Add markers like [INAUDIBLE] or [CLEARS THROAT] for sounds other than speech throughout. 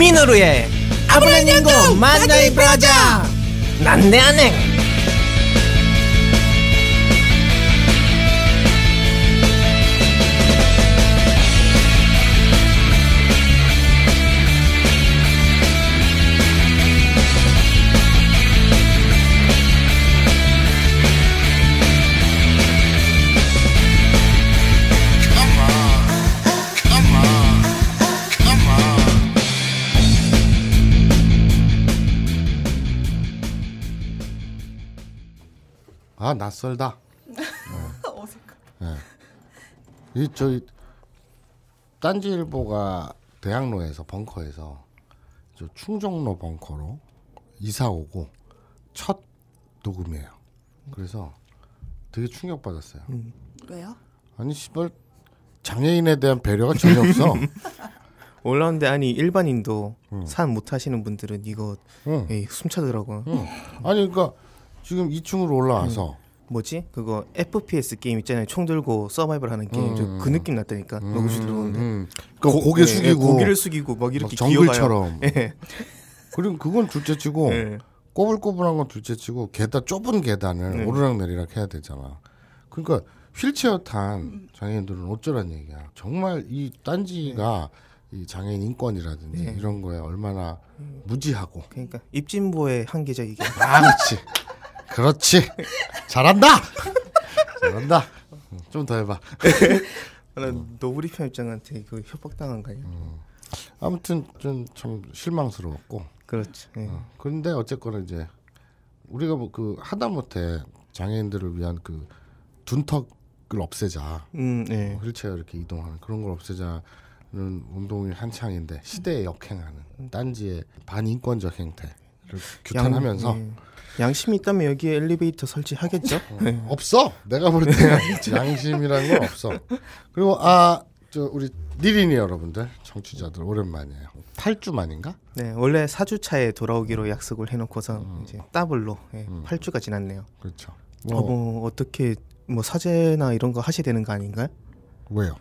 민호루의 아브라닝고 니 만나이 브라자 난내 안행 아, 낯설다. [LAUGHS] 네. 어색해. 네. 이 저희 딴지일보가 대학로에서 벙커에서 저 충정로 벙커로 이사 오고 첫 녹음이에요. 그래서 되게 충격 받았어요. 음. 왜요? 아니 씨발 장애인에 대한 배려가 전혀 없어. [LAUGHS] 올라오데 아니 일반인도 음. 산 못하시는 분들은 이거 음. 숨차더라고. 음. 아니 그러니까 지금 2층으로 올라와서 음. 뭐지 그거 FPS 게임 있잖아요 총 들고 서바이벌 하는 게임 음. 그 느낌 났다니까 음. 너무 들어오는데 음. 그러니까 고, 고개 예, 예, 숙이고 고개를 숙이고 막 이렇게 막 정글처럼 예. [LAUGHS] 그리고 그건 둘째치고 예. 꼬불꼬불한 건 둘째치고 계단 좁은 계단을 예. 오르락 내리락 해야 되잖아 그러니까 휠체어 탄 장애인들은 어쩌란 얘기야 정말 이 딴지가 예. 이 장애인 인권이라든지 이런 거에 얼마나 음. 무지하고 그러니까 입진보의 한계적이게 아 그렇지 그렇지. 잘한다. 잘한다. 좀 더 해봐. [LAUGHS] 나는 어. 노브리편 입장한테 그 협박당한 거예요. 음. 아무튼 좀참 실망스러웠고. 그렇죠. 예. 어. 그런데 어쨌거나 이제 우리가 뭐 그 하다못해 장애인들을 위한 그 둔턱을 없애자. 음, 예. 어, 뭐 휠체어 이렇게 이동하는 그런 걸 없애자는 운동이 한창인데 시대에 역행하는 음. 딴지의 반인권적 행태. 규탄하면서 양, 예. 양심이 있다면 여기에 엘리베이터 설치하겠죠? 어, 네. 없어. 내가 볼때양심이라건 네. [LAUGHS] 없어. 그리고 아저 우리 니린이 여러분들 청취자들 오랜만이에요. 8주 만인가? 네, 원래 4주 차에 돌아오기로 약속을 해놓고서 음. 이제 따블로 예, 음. 8주가 지났네요. 그렇죠. 어, 뭐, 어, 뭐 어떻게 뭐 사제나 이런 거 하셔야 되는 거 아닌가요? 왜요?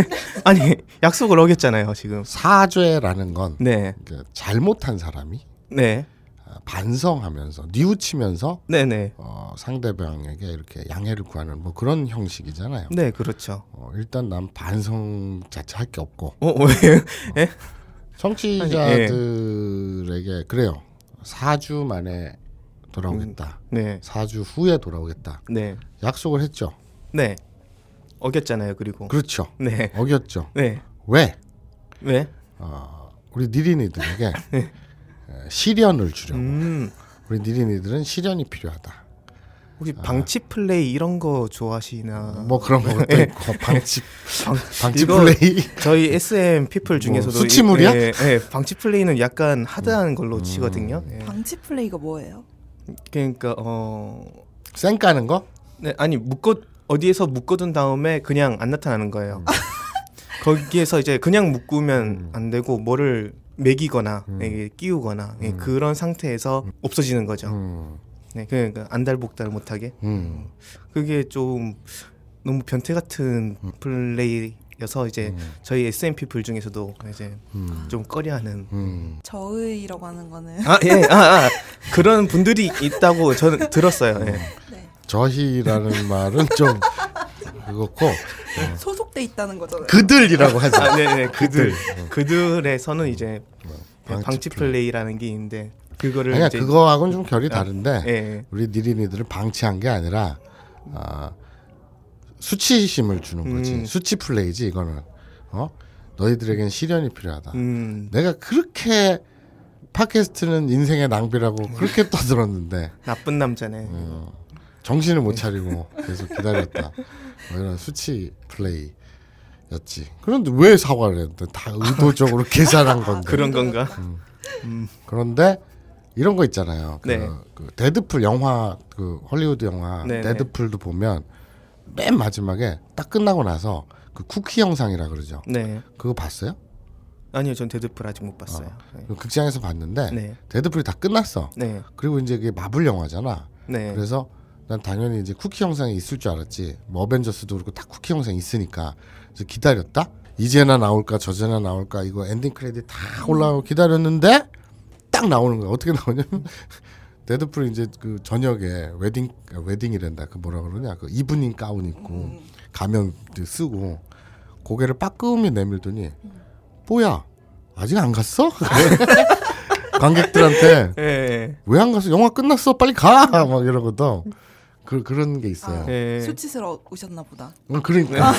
[LAUGHS] 아니 약속을 어겼잖아요 지금 사죄라는 건 네. 잘못한 사람이 네. 아, 반성하면서 뉘우치면서 네네. 어, 상대방에게 이렇게 양해를 구하는 뭐 그런 형식이잖아요. 네, 그렇죠. 어, 일단 난 반성 자체 할 게 없고. 어, 왜요? 어. 예? 청취자들에게 그래요. 4주 만에 돌아오겠다. 음, 네. 4주 후에 돌아오겠다. 네. 약속을 했죠. 네. 어겼잖아요. 그리고 그렇죠. 네. 어겼죠. 네. 왜? 왜? 어, 우리 니린이들에게 [LAUGHS] 네. 시련을 주려고. 음. 우리 니린이들은 시련이 필요하다. 혹시 아. 방치 플레이 이런 거 좋아하시나? 뭐 그런 네. 것도 있고 [LAUGHS] 방치 방치 플레이 저희 SM 피플 뭐 중에서도 뭐 수치물이야? 예, 예, 방치 플레이는 약간 하드한 음. 걸로 치거든요. 음. 예. 방치 플레이가 뭐예요? 그러니까 어쌩 까는 거? 네 아니 묶어 어디에서 묶어둔 다음에 그냥 안 나타나는 거예요. 음. 거기에서 이제 그냥 묶으면 안 되고 뭐를 먹기거나 음. 끼우거나 예, 그런 상태에서 음. 없어지는 거죠. 음. 네, 그러니까 안달복달 못하게. 그게 좀 너무 변태 같은 플레이. 여서 이제 저희 SMP 불 중에서도 이제 좀 꺼려하는 저의라고 하는 거는 아예 아, 아, 그런 분들이 있다고 저는 들었어요. 예. 네. 저희라는 말은 좀 그거고 어. [LAUGHS] 소속돼 있다는 거잖아요. 그들이라고 하죠. 아, 네네 네, 그들 어. 그들에서는 이제 뭐, 예, 방치, 플레이라는 게 있는데 그거를 아니야 그거하고는 좀 결이 아, 다른데 네. 우리 니린이들을 방치한 게 아니라 아, 수치심을 주는 거지 음. 수치 플레이지 이거는 어 너희들에겐 시련이 필요하다. 음. 내가 그렇게 팟캐스트는 인생의 낭비라고 그렇게 음. 떠들었는데 나쁜 남자네. 음. 정신을 못 차리고 계속 기다렸다. 뭐 이런 수치 플레이. 였지. 그런데 왜 사과를 했는데 다 의도적으로 아, 계산한 건데. 그런 건가? 음. 음. 그런데 이런 거 있잖아요. 그, 네. 그 데드풀 영화 그 헐리우드 영화 네, 네, 데드풀도 보면 맨 마지막에 딱 끝나고 나서 그 쿠키 영상이라 그러죠. 네. 그거 봤어요? 아니요, 전 데드풀 아직 못 봤어요. 어. 극장에서 봤는데 네. 데드풀이 다 끝났어. 네. 그리고 이제 그게 마블 영화잖아. 네. 그래서 난 당연히 이제 쿠키 영상이 있을 줄 알았지. 뭐 어벤져스도 그렇고 다 쿠키 영상 있으니까. 그래서 기다렸다. 이제나 나올까 저제나 나올까 이거 엔딩 크레딧 다 올라오고 기다렸는데 딱 나오는 거야. 어떻게 나오냐면 [LAUGHS] 데드풀이 이제 그 저녁에 웨딩 아, 웨딩이란다. 그 뭐라 그러냐? 그 이브닝 가운 입고 음. 가면 쓰고 고개를 빠끔히 내밀더니 뭐야 아직 안 갔어? [LAUGHS] 관객들한테 예, 예. 왜안 가서 영화 끝났어 빨리 가 막 이러거든. 그, 그런 게 있어요. 아, 네. 수치스러우셨나 보다. 어, 그러니까. 아,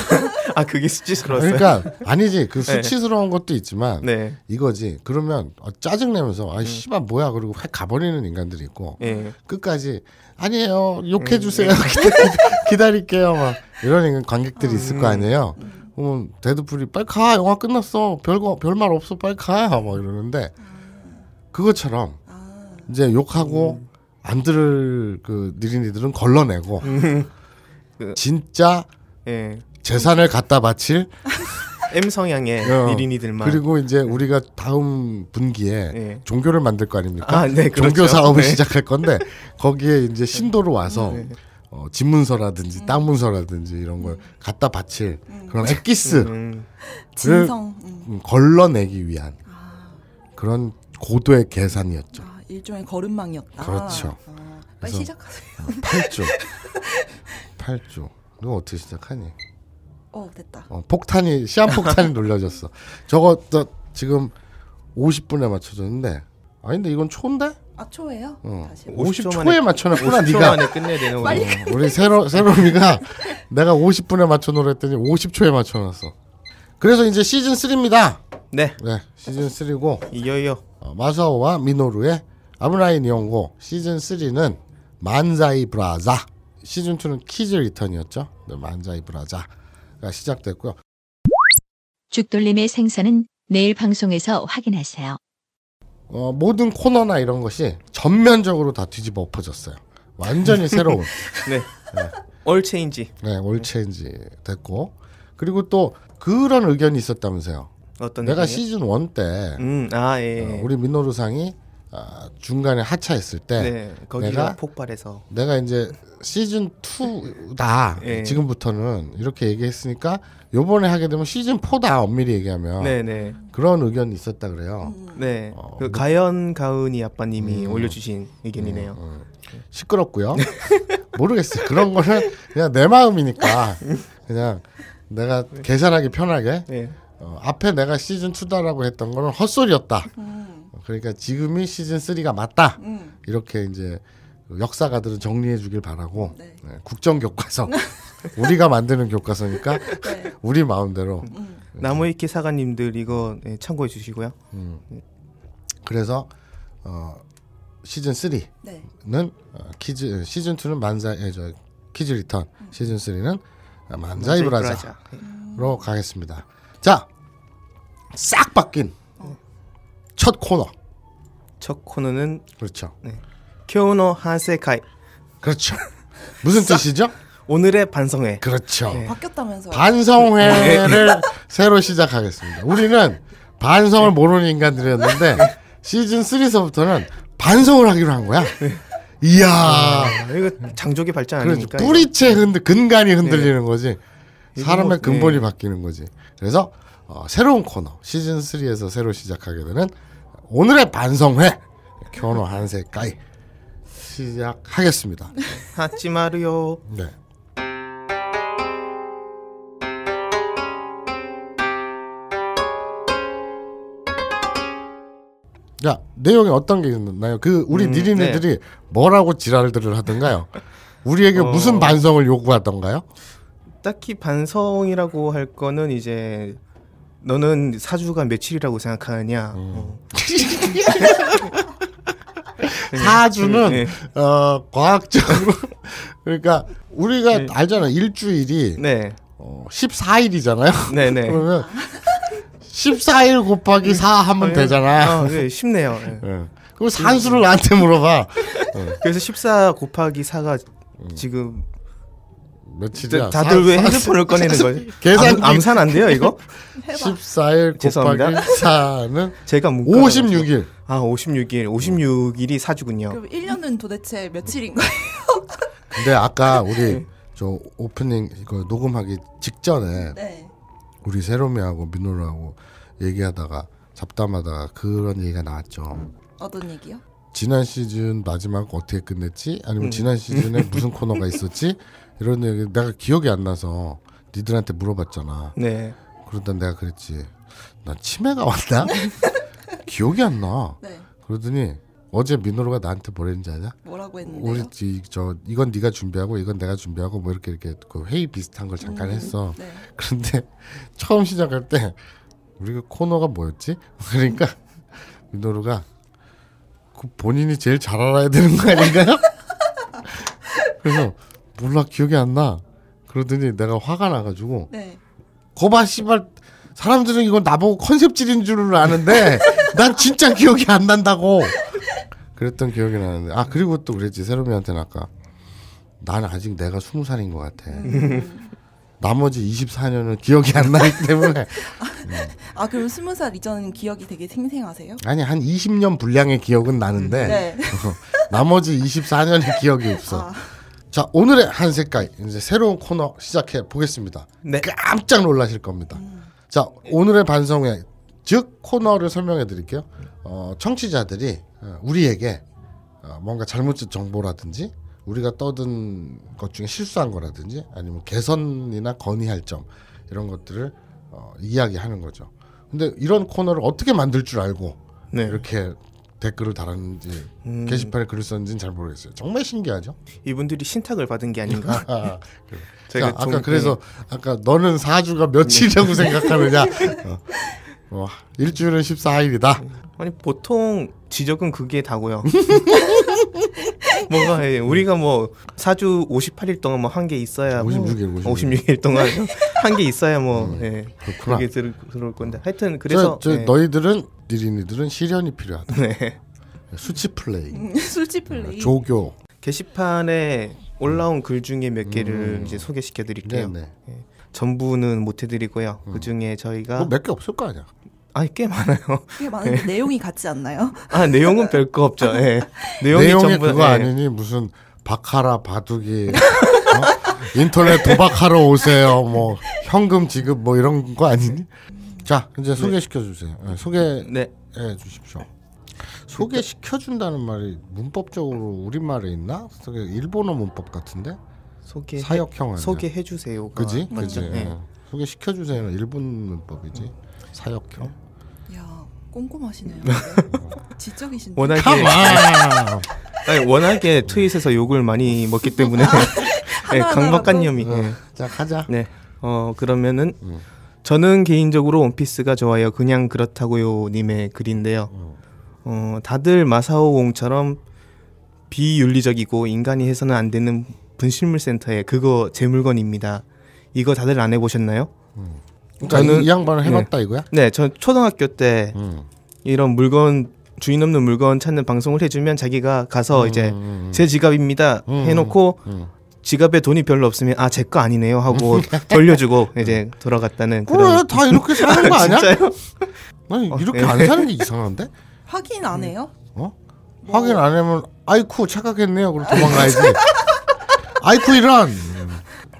아 그게 수치스러웠어요. 그러니까 아니지 그 네. 수치스러운 것도 있지만 네. 이거지. 그러면 어, 아, 짜증 내면서 아 씨발 뭐야 그리고 확 가버리는 인간들이 있고 예. 끝까지 아니에요 욕해 주세요 음. [LAUGHS] 기다릴게요 막 이런 관객들이 있을 거 음. 아니에요. 그러면 데드풀이 빨리 가 영화 끝났어 별거 별말 없어 빨리 가 막 이러는데 그것처럼 아. 이제 욕하고 음. 안 들을 그 느린이들은 걸러내고 그, [LAUGHS] 진짜 예. 재산을 갖다 바칠 M 성향의 어, 린이들만 그리고 이제 우리가 다음 분기에 예. 종교를 만들 거 아닙니까? 아, 네, 그렇죠. 종교 사업을 네. 시작할 건데 [LAUGHS] 거기에 이제 신도로 와서 네. 어, 집문서라든지 땅 문서라든지 이런 걸 갖다 바칠 그런 엑기스를 음. 음. 음. 걸러내기 위한 아. 그런 고도의 계산이었죠. 아. 일종의 걸음망이었다. 그렇죠. 아, 빨리 시작하세요. 8조. 어, 8조. [LAUGHS] 너 어떻게 시작하니? 어, 됐다. 어, 폭탄이 시한 폭탄이 놀려졌어. [LAUGHS] 저거 또 지금 50분에 맞춰줬는데 아닌데 이건 초인데? 아 초예요? 어. 50초에 맞춰놨 50초 네가. 만에 끝내야 되는 거야. 우리 새로 새로미가 내가 50분에 맞춰놓으라 했더니 50초에 맞춰놨어. 그래서 이제 시즌 3입니다. 네. 네 시즌 3고 이여요 어, 마사오와 미노루의 아브라인 이용고 시즌 3는 만자이 브라자 시즌 2는 키즈 리턴이었죠. 네, 만자이 브라자가 시작됐고요. 죽돌림의 생선은 내일 방송에서 확인하세요. 어, 모든 코너나 이런 것이 전면적으로 다 뒤집어 엎어졌어요. 완전히 [LAUGHS] 새로운. 네. 네. 올 체인지. 네, 올 체인지 됐고. 그리고 또 그런 의견이 있었다면서요. 어떤 내가 시즌 1 때, 음, 아, 예. 어, 우리 민노루상이 아, 중간에 하차했을 때 네, 내가 폭발해서 내가 이제 시즌 2다 네. 예. 지금부터는 이렇게 얘기했으니까 요번에 하게 되면 시즌 4다 엄밀히 얘기하면 네, 네, 그런 의견이 있었다 그래요. 음. 네, 어, 그 뭐 가연 가은이 아빠님이 음, 올려주신 의견이네요. 음, 음. 시끄럽고요. [LAUGHS] 모르겠어요. 그런 거는 그냥 내 마음이니까 그냥 내가 네. 계산하기 편하게 네. 어, 앞에 내가 시즌 2다라고 했던 거는 헛소리였다. 음. 그러니까 지금이 시즌 3가 맞다. 음. 이렇게 이제 그 역사가들은 정리해 주길 바라고 네. 네, 국정 교과서 [LAUGHS] 우리가 만드는 교과서니까 [LAUGHS] 네. 우리 마음대로 음. 음. 나무위키 사관님들 이거 네, 참고해 주시고요. 음. 그래서 어, 시즌 3는 어, 키즈 시즌 2는 만사 에, 저 키즈 리턴 음. 시즌 3는 만자이 브라자로 음. 가겠습니다. 자, 싹 바뀐 어. 첫 코너. 첫 코너는 그렇죠. 네. 쿄노 한세카이. 그렇죠. 무슨 뜻이죠? 오늘의 반성회. 그렇죠. 네. 바뀌었다면서요. 반성회를 [LAUGHS] 새로 시작하겠습니다. 우리는 반성을 모르는 인간들이었는데 시즌 3서부터는 반성을 하기로 한 거야. 네. 이야. 아, 이거 장족의 발전 그렇죠. 아닙니까? 뿌리채 흔들 근간이 흔들리는 네. 거지. 사람의 뭐, 근본이 네. 바뀌는 거지. 그래서 어, 새로운 코너 시즌 3에서 새로 시작하게 되는 오늘의 반성회 견노 한세까이 시작하겠습니다. 하지 마요 네. 야 내용에 어떤 게 있나요? 그 우리 음, 니린애들이 네. 뭐라고 지랄들을 하던가요? 우리에게 어... 무슨 반성을 요구하던가요? 딱히 반성이라고 할 거는 이제 너는 사주가 며칠이라고 생각하느냐? 음. 어. [LAUGHS] 사주는 네. 어, 과학적으로 [LAUGHS] 그러니까 우리가 네. 알잖아 일주일이 네. 어, 14일이잖아요. 네네. [LAUGHS] 그러면 14일 곱하기 4 하면 네. 되잖아. 어, 네, 쉽네요. 네. 그럼 산수를 나한테 물어봐. 그래서 14 곱하기 4가 음. 지금 며칠이 다들 왜 핸드폰을 꺼내는 거예요? [LAUGHS] 계산 암, 산안 돼요 이거? 14일 죄송합 4는 제가 56일. 아 56일. 56일이 사주군요. 그럼 1년은 도대체 며칠인 거예요? [LAUGHS] 근데 아까 우리 네. 저 오프닝 이거 녹음하기 직전에 네. 우리 세롬이하고 민호라고 얘기하다가 잡담하다가 그런 얘기가 나왔죠. 어떤 얘기요? 지난 시즌 마지막 어떻게 끝냈지? 아니면 음. 지난 시즌에 [LAUGHS] 무슨 코너가 있었지? 이런 얘기 내가 기억이 안 나서 니들한테 물어봤잖아. 네. 그러다 내가 그랬지. 나 치매가 왔나? [LAUGHS] 기억이 안 나. 네. 그러더니 어제 민호로가 나한테 뭐랬는지 아냐? 뭐라고 했는데? 우리 저 이건 네가 준비하고 이건 내가 준비하고 뭐 이렇게 이렇게 그 회의 비슷한 걸 잠깐 음, 했어. 네. 그런데 [LAUGHS] 처음 시작할 때 우리가 그 코너가 뭐였지? [LAUGHS] 그러니까 민호로가 그 본인이 제일 잘 알아야 되는 거 아닌가요? 그래서 몰라 기억이 안 나. 그러더니 내가 화가 나가지고 네. 거봐 씨발 사람들은 이건 나보고 컨셉질인 줄을 아는데 난 진짜 기억이 안 난다고 그랬던 기억이 나는데 아 그리고 또 그랬지 세롬이한테는 아까 난 아직 내가 스무 살인 것 같아 음. 나머지 24년은 기억이 안 나기 때문에 아 그럼 스무 살 이전 기억이 되게 생생하세요? 아니 한 20년 분량의 기억은 나는데 네. [LAUGHS] 나머지 24년의 기억이 없어 아. 자 오늘의 한 색깔 이제 새로운 코너 시작해 보겠습니다. 네. 깜짝 놀라실 겁니다. 음. 자 오늘의 반성회 즉 코너를 설명해 드릴게요. 어, 청취자들이 어, 우리에게 어, 뭔가 잘못된 정보라든지 우리가 떠든 것 중에 실수한 거라든지 아니면 개선이나 건의할 점 이런 것들을 어, 이야기하는 거죠. 근데 이런 코너를 어떻게 만들 줄 알고 네. 이렇게 댓글을 달았는지 음. 게시판에 글을 썼는지는 잘 모르겠어요. 정말 신기하죠. 이분들이 신탁을 받은 게 아닌가. 제가 [LAUGHS] 그 아까 그래서 네. 아까 너는 사주가 며칠이라고 네. [LAUGHS] 생각하느냐. 어. 어, 일주일은 14일이다. 음. 아니 보통 지적은 그게 다고요. [LAUGHS] 뭔가 예, 우리가 뭐 사주 58일 동안 뭐 한 게 있어야 56일, 뭐, 56일. 일 동안 뭐 한게 뭐 있어야 뭐 음, 예, 그게 들, 들어올 건데 하여튼 그래서 저, 저 예. 너희들은 니린이들은 시련이 필요하다. 네. 예, 수치 플레이. 음, [LAUGHS] 수치 플레이. 예, 조교. 게시판에 음. 올라온 글 중에 몇 개를 음. 이제 소개시켜 드릴게요. 네. 예, 전부는 못 해드리고요. 음. 그 중에 저희가 몇개 없을 거 아니야. 아니 꽤 많아요. [LAUGHS] 꽤 많은데 네. 내용이 같지 않나요? 아 내용은 별 거 없죠. 네. [LAUGHS] 내용이, 내용이 전부 그거 네. 아니니 무슨 박하라 바둑이 어? 인터넷 도박하러 오세요. 뭐 현금 지급 뭐 이런 거 아니니? 자 이제 소개시켜 주세요. 네, 소개해 네, 네. 주십시오. 소개시켜 준다는 말이 문법적으로 우리말에 있나? 소개 일본어 문법 같은데? 소개 사역형 소개해 주세요. 그지? 그지. 네. 어. 소개시켜 주세요는 일본 문법이지. 음. 사역형. 야, 꼼꼼하시네요. 어. 지적이신데. 워낙에 아니, 워낙에 트윗에서 욕을 많이 먹기 때문에 아, 네, 강박관념이. 어, 자, 가자. 네. 어, 그러면은 음. 저는 개인적으로 원피스가 좋아요. 그냥 그렇다고요 님의 글인데요. 어, 어 다들 마사오 옹처럼 비윤리적이고 인간이 해서는 안 되는 분실물 센터에 그거 제 물건입니다. 이거 다들 안 해보셨나요? 음. 그러니까 저는 이 양반을 네. 해봤다 네. 이거야? 네, 저 초등학교 때 음. 이런 물건 주인 없는 물건 찾는 방송을 해주면 자기가 가서 음, 이제 음, 음. 제 지갑입니다 해놓고 지갑에 돈이 별로 없으면 아 제 거 아니네요 하고 [LAUGHS] 돌려주고 이제 돌아갔다는 그래 그런... 다 이렇게 사는 거 아니야? [LAUGHS] [LAUGHS] 아니 어, 이렇게 네. 안 사는 게 이상한데? 확인 안 해요? 어? 뭐... 확인 안 하면 아이쿠 착각했네요. 그럼 도망가야지. 아이쿠 이런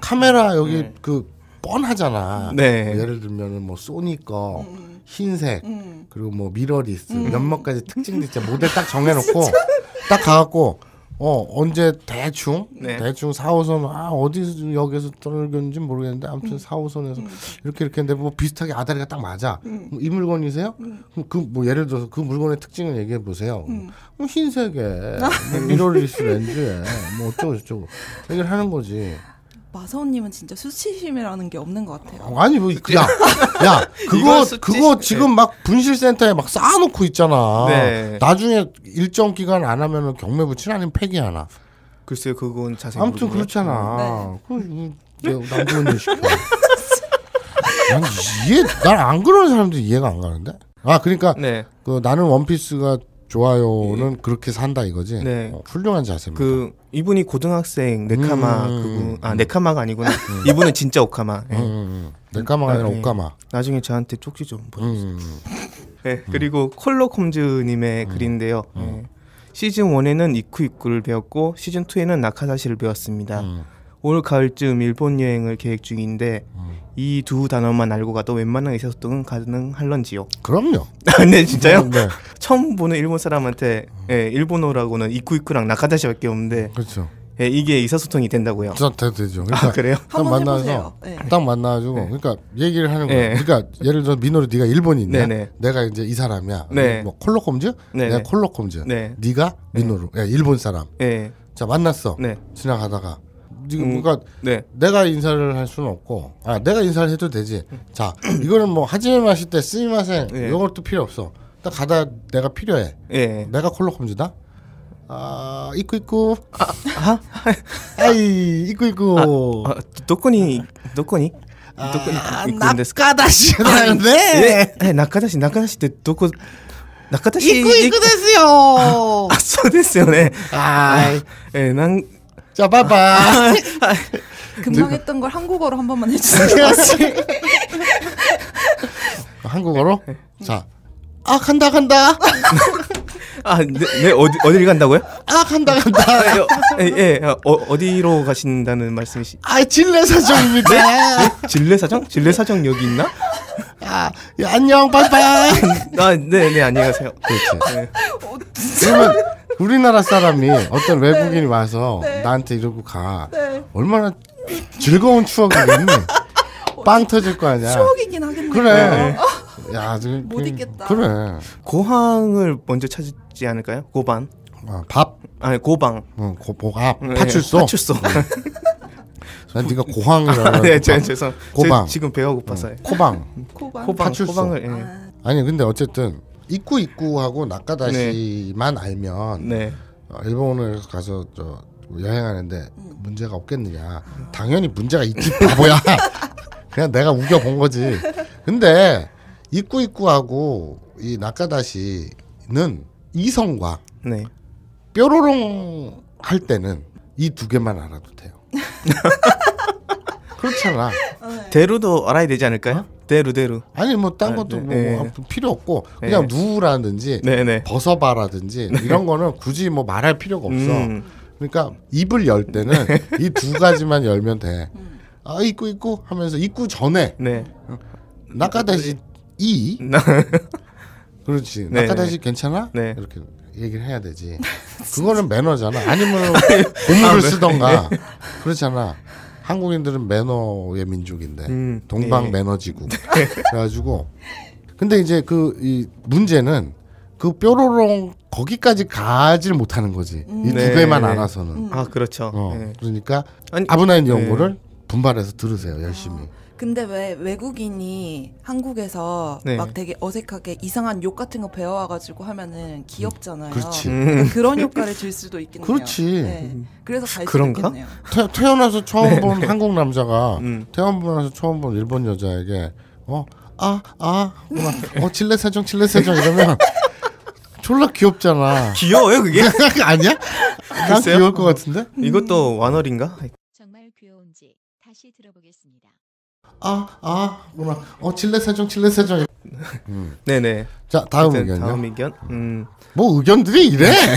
카메라 여기 네. 그 뻔하잖아. 네. 예를 들면은 뭐 소니 거 음. 흰색 음. 그리고 뭐 미러리스 음. 몇몇까지 특징 진짜 모델 딱 정해놓고 딱 가갖고 어 언제 대충 네. 대충 4호선 아 어디 서 역에서 떨어졌는지 모르겠는데 아무튼 음. 4호선에서 음. 이렇게 이렇게 했는데 뭐 비슷하게 아다리가 딱 맞아 음. 이 물건이세요? 음. 그그뭐 예를 들어서 그 물건의 특징을 얘기해 보세요. 음. 흰색에 [LAUGHS] 뭐 미러리스 렌즈에 뭐 어쩌고 저쩌고 얘기를 하는 거지. 마사오님은 진짜 수치심이라는 게 없는 것 같아요. 어, 아니 뭐 그냥 [LAUGHS] 야 그거 그거 지금 막 분실센터에 막 쌓아놓고 있잖아. 네. 나중에 일정 기간 안 하면은 경매 붙이나 아니면 폐기하나. 글쎄요 그건 자세히 아무튼 그렇잖아. 네. 그 남부모님 시 이해 난안 그런 사람들 이해가 안 가는데. 아 그러니까 네. 그 나는 원피스가 좋아요는 예. 그렇게 산다 이거지. 네. 어, 훌륭한 자세입니다. 그 이분이 고등학생 네카마 음, 음 그분 아 음. 네카마가 아니구나. [LAUGHS] 음. 이분은 진짜 오카마. 네. 음, 네카마가 아니라 네. 오카마. 나중에 저한테 쪽지 좀 보내주세요. [LAUGHS] 네, 그리고 콜로 콤즈님의 글인데요. 네. 시즌 1에는 이쿠 이쿠를 배웠고 시즌 2에는 나카사시를 배웠습니다. 올 가을쯤 일본 여행을 계획 중인데 음. 이두 단어만 알고 가도 웬만한 의사소통은 가능할런지요? 그럼요. [LAUGHS] 아, 네 진짜요? 네, 네. [LAUGHS] 처음 보는 일본 사람한테 예, 일본어라고는 이쿠이쿠랑 나카다시밖에 없는데 그렇죠. 예, 이게 의사소통이 된다고요? 저, 다 되죠. 그러니까 아 그래요? 딱 만나서 네. 딱 만나가지고 네. 그러니까 얘기를 하는 거예요. 네. 그러니까 예를 들어 민호를 네가 일본인이야. 내가 이제 이 사람이야. 뭐, 뭐 콜록검즈? 내가 콜록검즈. 네. 네가 민호로. 야 예, 일본 사람. 자 만났어. 지나가다가 지금 음, 그러니까 네. 내가 인사를 할 수는 없고 아 내가 인사를 해도 되지 자 이거는 뭐하지만 마실 때 쓰이마센 예. 이 것도 필요 없어 딱 가다 내가 필요해 예. 내가 콜록홈즈다 아 이쿠 이쿠 아, 아이 이쿠 이쿠 아, 도코니 도코니 どこに行くんですか中田市なんで中田市中田市っ 아, 아, 아, 아, 아, 아, 아, 아, 아, 아ですよあそ아ですよ 아, 아, 아, 아, 아, 아, 아, 자, 빠빠. [LAUGHS] 금방 했던 걸 한국어로 한 번만 해주세요. [LAUGHS] 한국어로? 자, 아 간다 간다. 아, 네, 네 어디 어디를 간다고요? 아 간다 간다. 아, 네, 어, 예, 예, 어, 어, 어디로 가신다는 말씀이시? 아 진례사정입니다. 네? 네? 진례사정? 진례사정 여기 있나? 아, 예, 안녕 빠빠. 아, 네, 네안녕하세요 그렇죠. 네. 네. 어, 그러면 우리나라 사람이 [LAUGHS] 네. 어떤 외국인이 네. 와서 네. 나한테 이러고 가. 얼마나 즐거운 추억이겠니? [LAUGHS] 어, 빵 터질 거 아니야. 추억이긴 하겠네. 그래. 어. [LAUGHS] 야, 못 있겠다. 그래. 고항을 먼저 찾지 않을까요? 고반. 아, 밥. 아니 고방. 응, 어, 고 고밥. 파출소. 파출소. 난 네가 고항이라. 아, 네, 제, 죄송. 고방. 지금 배가 고파서요. 응. 코방. 코방. 파출소. 코방을. 예. 아. 아니 근데 어쨌든 입구 입구하고 나카다시만 네. 알면 네. 어, 일본을 가서 저 여행하는데 문제가 없겠느냐. 당연히 문제가 있지 [LAUGHS] 바보야. 그냥 내가 우겨 본 거지. 근데 입구 입구하고 이 나카다시는 이성과 네. 뾰로롱 할 때는 이 두 개만 알아도 돼요. [LAUGHS] 그렇잖아. 대로도 알아야 되지 않을까요? 어? 대루대루. 아니 뭐딴 아, 것도 네, 뭐 네. 뭐 필요 없고 네. 그냥 누우라든지 네, 네. 벗어봐라든지 이런 거는 굳이 뭐 말할 필요가 [LAUGHS] 없어. 음. 그러니까 입을 열 때는 이 두 가지만 열면 돼. 아입고입고 하면서 입고 전에 나가다시 이 [LAUGHS] 그렇지 나가다시 괜찮아? 이렇게 얘기를 해야 되지. [LAUGHS] 그거는 매너잖아. 아니면 고무를 아, 쓰던가 그렇잖아. 한국인들은 매너의 민족인데 음, 예. 동방 네. 매너지국 그래가지고 근데 이제 그 이 문제는 그 뾰로롱 거기까지 가질 못하는 거지 음. 이두 네. 개만 안아서는 음. 아 그렇죠 어, 네. 그러니까 아브나인 연구를 네. 분발해서 들으세요 열심히 아. 근데 왜 외국인이 한국에서 네. 막 되게 어색하게 이상한 욕 같은 거 배워와가지고 하면은 귀엽잖아요. 그렇지. 음. 그런 효과를 줄 수도 있겠네요. 그렇지. 네. 음. 그래서 갈 그런가? 있겠네요. 태, 어나서 처음 네. 본 네. 한국 남자가 음. 태어나서 처음 본 일본 여자에게 어아 아어 칠레 사정 칠레 사정 이러면 [LAUGHS] 졸라 귀엽잖아. 귀여워요 그게? [LAUGHS] 아니야? 난 귀여울 것 같은데? 이것도 음. 완얼인가? 정말 귀여운지 다시 들어보겠습니다. 아, 아, 그러면 어 칠레 세종, 칠레 세종. 음. 네네. 자 다음 의견. 다음 의견. 음. 뭐 의견들이 이래. 네.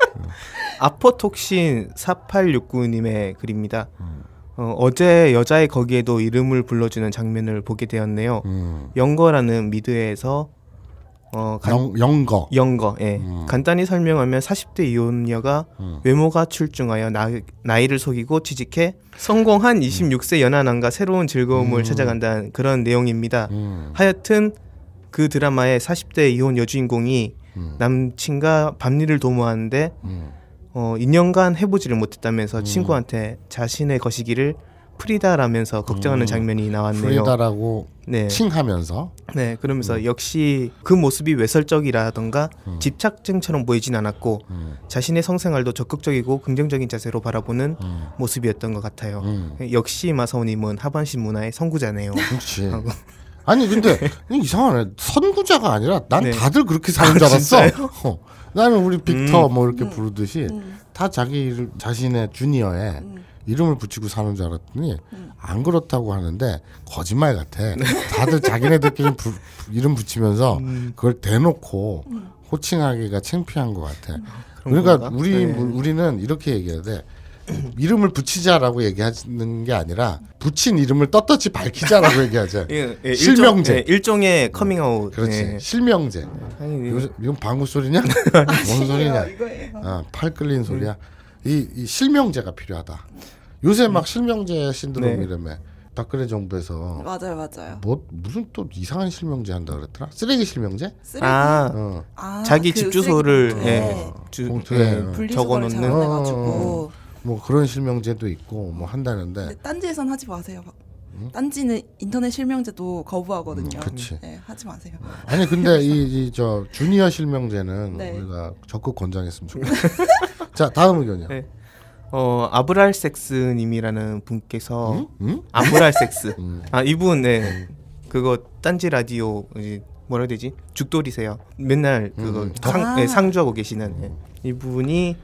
[LAUGHS] 아포톡신 4869님의 글입니다. 음. 어, 어, 제 여자의 거기에도 이름을 불러주는 장면을 보게 되었네요. 음. 영거라는 미드에서 어, 간, 영, 영거. 영거. 예. 음. 간단히 설명하면 40대 이혼녀가 음. 외모가 출중하여 나, 이를 속이고 취직해 성공한 26세 연하남과 새로운 즐거움을 음. 찾아간다는 그런 내용입니다. 음. 하여튼 그드라마에 40대 이혼 여주인공이 음. 남친과 밤일을 도모하는데 음. 어, 2년간 해보지를 못했다면서 친구한테 자신의 것이기를 프리다라면서 걱정하는 음, 장면이 나왔네요. 프리다라고 네. 칭하면서 네 그러면서 음. 역시 그 모습이 외설적이라던가 음. 집착증처럼 보이진 않았고 음. 자신의 성생활도 적극적이고 긍정적인 자세로 바라보는 음. 모습이었던 것 같아요. 음. 역시 마사오님은 하반신 문화의 선구자네요. 그렇지. [LAUGHS] 아니 근데 이상하네 선구자가 아니라 난 네. 다들 그렇게 사는 줄 알았어. 어. 나는 우리 빅터 뭐 이렇게 부르듯이 다 자기 자신의 주니어에 이름을 붙이고 사는 줄 알았더니 음. 안 그렇다고 하는데 거짓말 같아. 다들 자기네들끼리 부, 이름 붙이면서 음. 그걸 대놓고 음. 호칭하기가 창피한 것 같아. 그러니까 우리 네. 우리는 이렇게 얘기해야 돼. [CLEARS THROAT] 이름을 붙이자라고 얘기하는 게 아니라 붙인 이름을 떳떳이 밝히자라고 얘기하자. [LAUGHS] 예, 예, 실명제. 일종, 예, 의 커밍아웃. 그렇지. 예. 실명제. 아니, 예. 요새, 이건 방구 소리냐? [LAUGHS] 뭔 소리냐? 아, 팔 끌린 소리야. 이, 이 실명제가 필요하다. 요새 막 실명제 신드롬 네. 이름에 박근혜 정부에서 맞아요, 맞아요. 뭐 무슨 또 이상한 실명제 한다 그랬더라? 쓰레기 실명제? 쓰레기. 아, 어. 아 자기 그집 주소를 쓰레 예, 주, 봉투에 예, 어. 적어놓는 어, 어, 뭐 그런 실명제도 있고 뭐 한다는데. 딴지에선 하지 마세요. 음? 딴지는 인터넷 실명제도 거부하거든요. 음, 네, 하지 마세요. 아니 근데 이저 [LAUGHS] 이 주니어 실명제는 네. 우리가 적극 권장했으면 좋겠어요. [LAUGHS] 자 다음 의견이요. 네. 어 아브랄섹스님이라는 분께서 [LAUGHS] 음? 음? 아브랄섹스 아 이분 네 음. 그거 딴지 라디오 뭐라 해야 되지 죽돌이세요 맨날 그거 음. 상, 아. 네, 상주하고 계시는 네. 이분이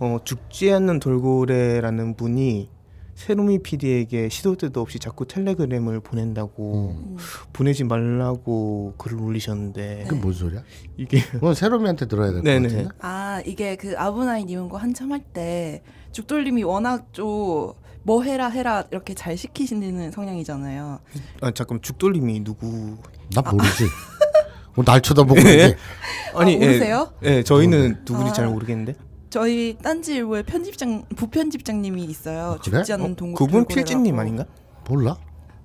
어 죽지 않는 돌고래라는 분이 세로미 PD에게 시도 때도 없이 자꾸 텔레그램을 보낸다고 음. 보내지 말라고 글을 올리셨는데 그게 뭔 소리야? 이게 그 세로미한테 들어야 될 것 같은데. 아 이게 그 아브나이 니은고 한참 할때 죽돌님이 워낙 좀뭐 해라 해라 이렇게 잘 시키시는 성향이잖아요. 아 잠깐 죽돌님이 누구? 나 아. 모르지. 아, [LAUGHS] 날 쳐다보고 있는데. 예. 아니 아, 예. 모르세요? 예, 예 저희는 누구인지 아. 잘 모르겠는데. 저희 딴지일보에 편집장 부편집장님이 있어요. 아, 그래? 죽지 않는 어, 동굴. 그분 필진님 아닌가? 몰라.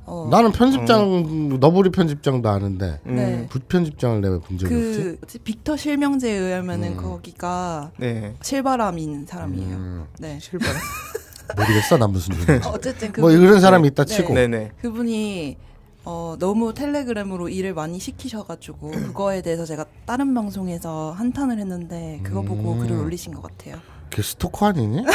어. 나는 편집장 너브리 편집장도 아는데 네. 부편집장을 내가 본 적이 그 없지? 빅터 실명제에 의하면은 음. 거기가 네. 실바람인 사람이에요. 음. 네. 실바람? [LAUGHS] 모르겠어 난 무슨 어, [LAUGHS] 어쨌든 뭐 이런 네. 사람이 있다 네. 치고 그분이 어, 너무 텔레그램으로 일을 많이 시키셔가지고 음. 그거에 대해서 제가 다른 방송에서 한탄을 했는데 그거 보고 글을 음. 올리신 것 같아요. 걔 스토커 아니니? [LAUGHS]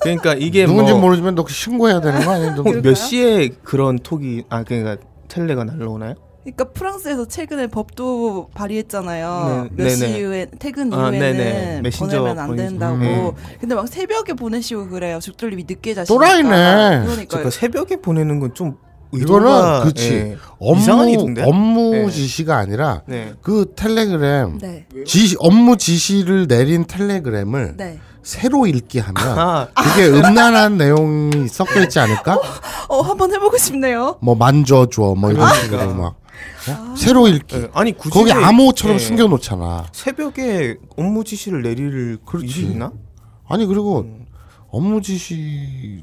그러니까 이게 누군지 뭐 모르지만 너 신고해야 되는 거 아니에요? 어, 몇 시에 그런 톡이 아 그러니까 텔레가 날라오나요? 그러니까 프랑스에서 최근에 법도 발의했잖아요. 네, 몇시 이후에 퇴근 아, 이후에는 보내면 안 된다고. 음. 근데 막 새벽에 보내시고 그래요. 죽돌림이 늦게 자시니까. 또라이네. 그러니까 새벽에 보내는 건 좀 이거는 그치 예. 업무 업무 예. 지시가 아니라 네. 그 텔레그램 네. 지시, 업무 지시를 내린 텔레그램을. 네. 새로 읽기 하면 그게 음란한 내용이 섞여 있지 않을까? 어, 어, 한번 해보고 싶네요. 뭐 만져줘 뭐 이런 그러니까. 식으로 막 어? 새로 읽기. 예, 아니 굳이 거기 암호처럼 네. 숨겨놓잖아. 새벽에 업무 지시를 내릴 그럴 수 있나? 아니 그리고 음. 업무 지시를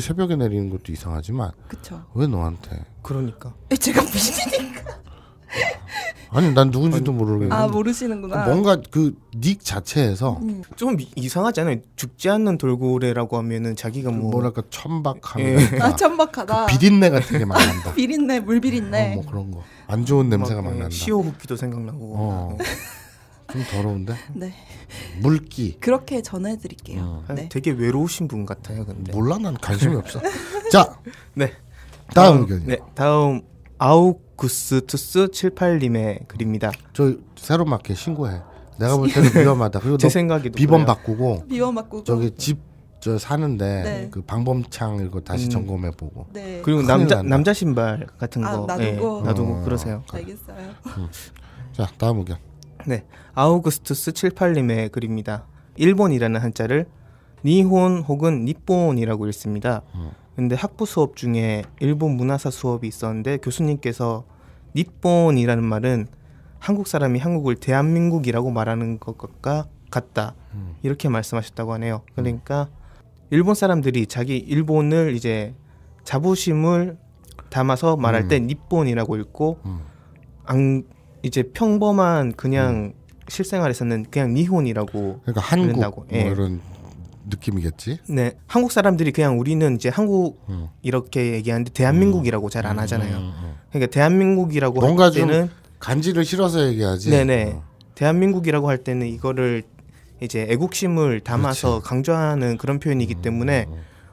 새벽에 내리는 것도 이상하지만. 그쵸. 왜 너한테? 그러니까. 제가 미니까 아니 난 누군지도 모르겠는데 아 모르시는구나 뭔가 그 닉 자체에서 음. 좀 이상하잖아요 죽지 않는 돌고래라고 하면은 자기가 뭐 뭐랄까 천박하면 예. 그러니까 아 천박하다 그 비린내 같은 게막 난다 [LAUGHS] 비린내 물 비린내 어, 뭐 그런 거안 좋은 냄새가 막, 그 난다 시오 붓기도 생각나고 어. 좀 더러운데? 네. 물기. 그렇게 전해드릴게요. 어. 네. 되게 외로우신 분 같아요, 근데. 몰라, 난 관심이 없어. [LAUGHS] 자. 네. 다음, 의견이 네, 다음 아욱 구스투스 78님의 글입니다. 저 새로마켓 신고해. 내가 볼 때는 위험하다. 그리고 [LAUGHS] 제 생각에도 비번 바꾸고 비번 바꾸고 저기 집 저 사는데 네. 그 방범창 이거 다시 음. 점검해 보고. 네. 그리고 남자 난다. 남자 신발 같은 아, 거 놔두고, 네, 놔두고 어, 그러세요. 알겠어요. 음. 자 다음 의견. 네 아우구스투스 78님의 글입니다. 일본이라는 한자를 니혼 혹은 니본이라고 읽습니다. 음. 근데 학부 수업 중에 일본 문화사 수업이 있었는데 교수님께서 니폰이라는 말은 한국 사람이 한국을 대한민국이라고 말하는 것과 같다 음. 이렇게 말씀하셨다고 하네요. 음. 그러니까 일본 사람들이 자기 일본을 이제 자부심을 담아서 말할 음. 때 니폰이라고 읽고 음. 안 이제 평범한 그냥 음. 실생활에서는 그냥 니혼이라고 그러니까 한국 뭐 예. 이런 느낌이겠지. 네, 한국 사람들이 그냥 우리는 이제 한국 음. 이렇게 얘기하는데 대한민국이라고 잘안 음, 하잖아요. 음, 음, 그러니까 대한민국이라고 할 때는 간지를 실어서 얘기하지. 네네. 어. 대한민국이라고 할 때는 이거를 이제 애국심을 담아서 그렇 강조하는 그런 표현이기 때문에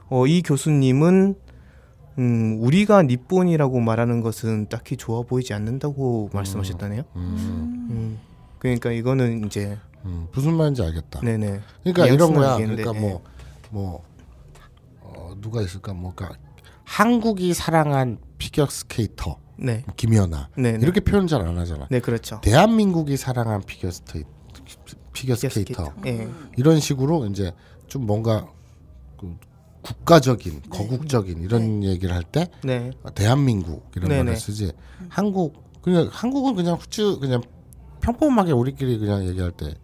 어, 이 교수님은 음, 우리가 니폰이라고 말하는 것은 딱히 좋아 보이지 않는다고 말씀하셨다네요. 음. 음. 그러니까 이거는 이제 음, 무슨 말인지 알겠다. 네네. 그러니까 이런 거야. 그러니까 뭐뭐 예. 뭐, 어, 누가 있을까? 뭐가 그러니까 한국이 사랑한 피겨 스케이터. 네. 김연아. 네 이렇게 표현 잘 안 하잖아. 네, 그렇죠. 대한민국이 사랑한 피겨 스테이 피겨 스케이터. 네. 이런 식으로 이제 좀 뭔가 그 국가적인 네. 거국적인 이런 네. 얘기를 할때 네. 아, 대한민국 이런 말을 쓰지 한국 그냥 한국은 그냥 후추 그냥 평범하게 우리끼리 그냥 얘기할 때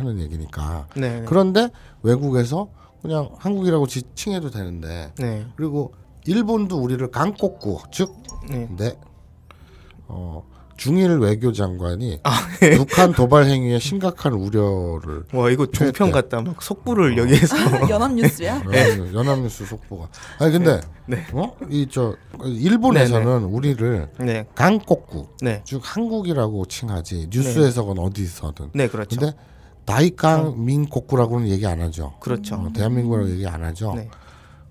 하는 얘기니까. 네. 그런데 외국에서 그냥 한국이라고 지칭해도 되는데. 네. 그리고 일본도 우리를 강꼬꾸 즉 네. 네. 어, 중일 외교장관이 아, 네. 북한 도발 행위에 심각한 우려를 와 이거 종편 같다 막 속보를 어. 여기에서 아, 연합뉴스야 네. 어, 연합뉴스 속보가 아니 근데 네. 네. 어? 이저 일본에서는 네, 네. 우리를 강꼬꾸 즉 한국이라고 칭하지 뉴스에서건 어디서든 네 그렇죠 근데 나이강 그렇죠. 민곡구라고는 얘기 안 하죠. 그렇죠. 어, 대한민국이라고 얘기 안 하죠. 네.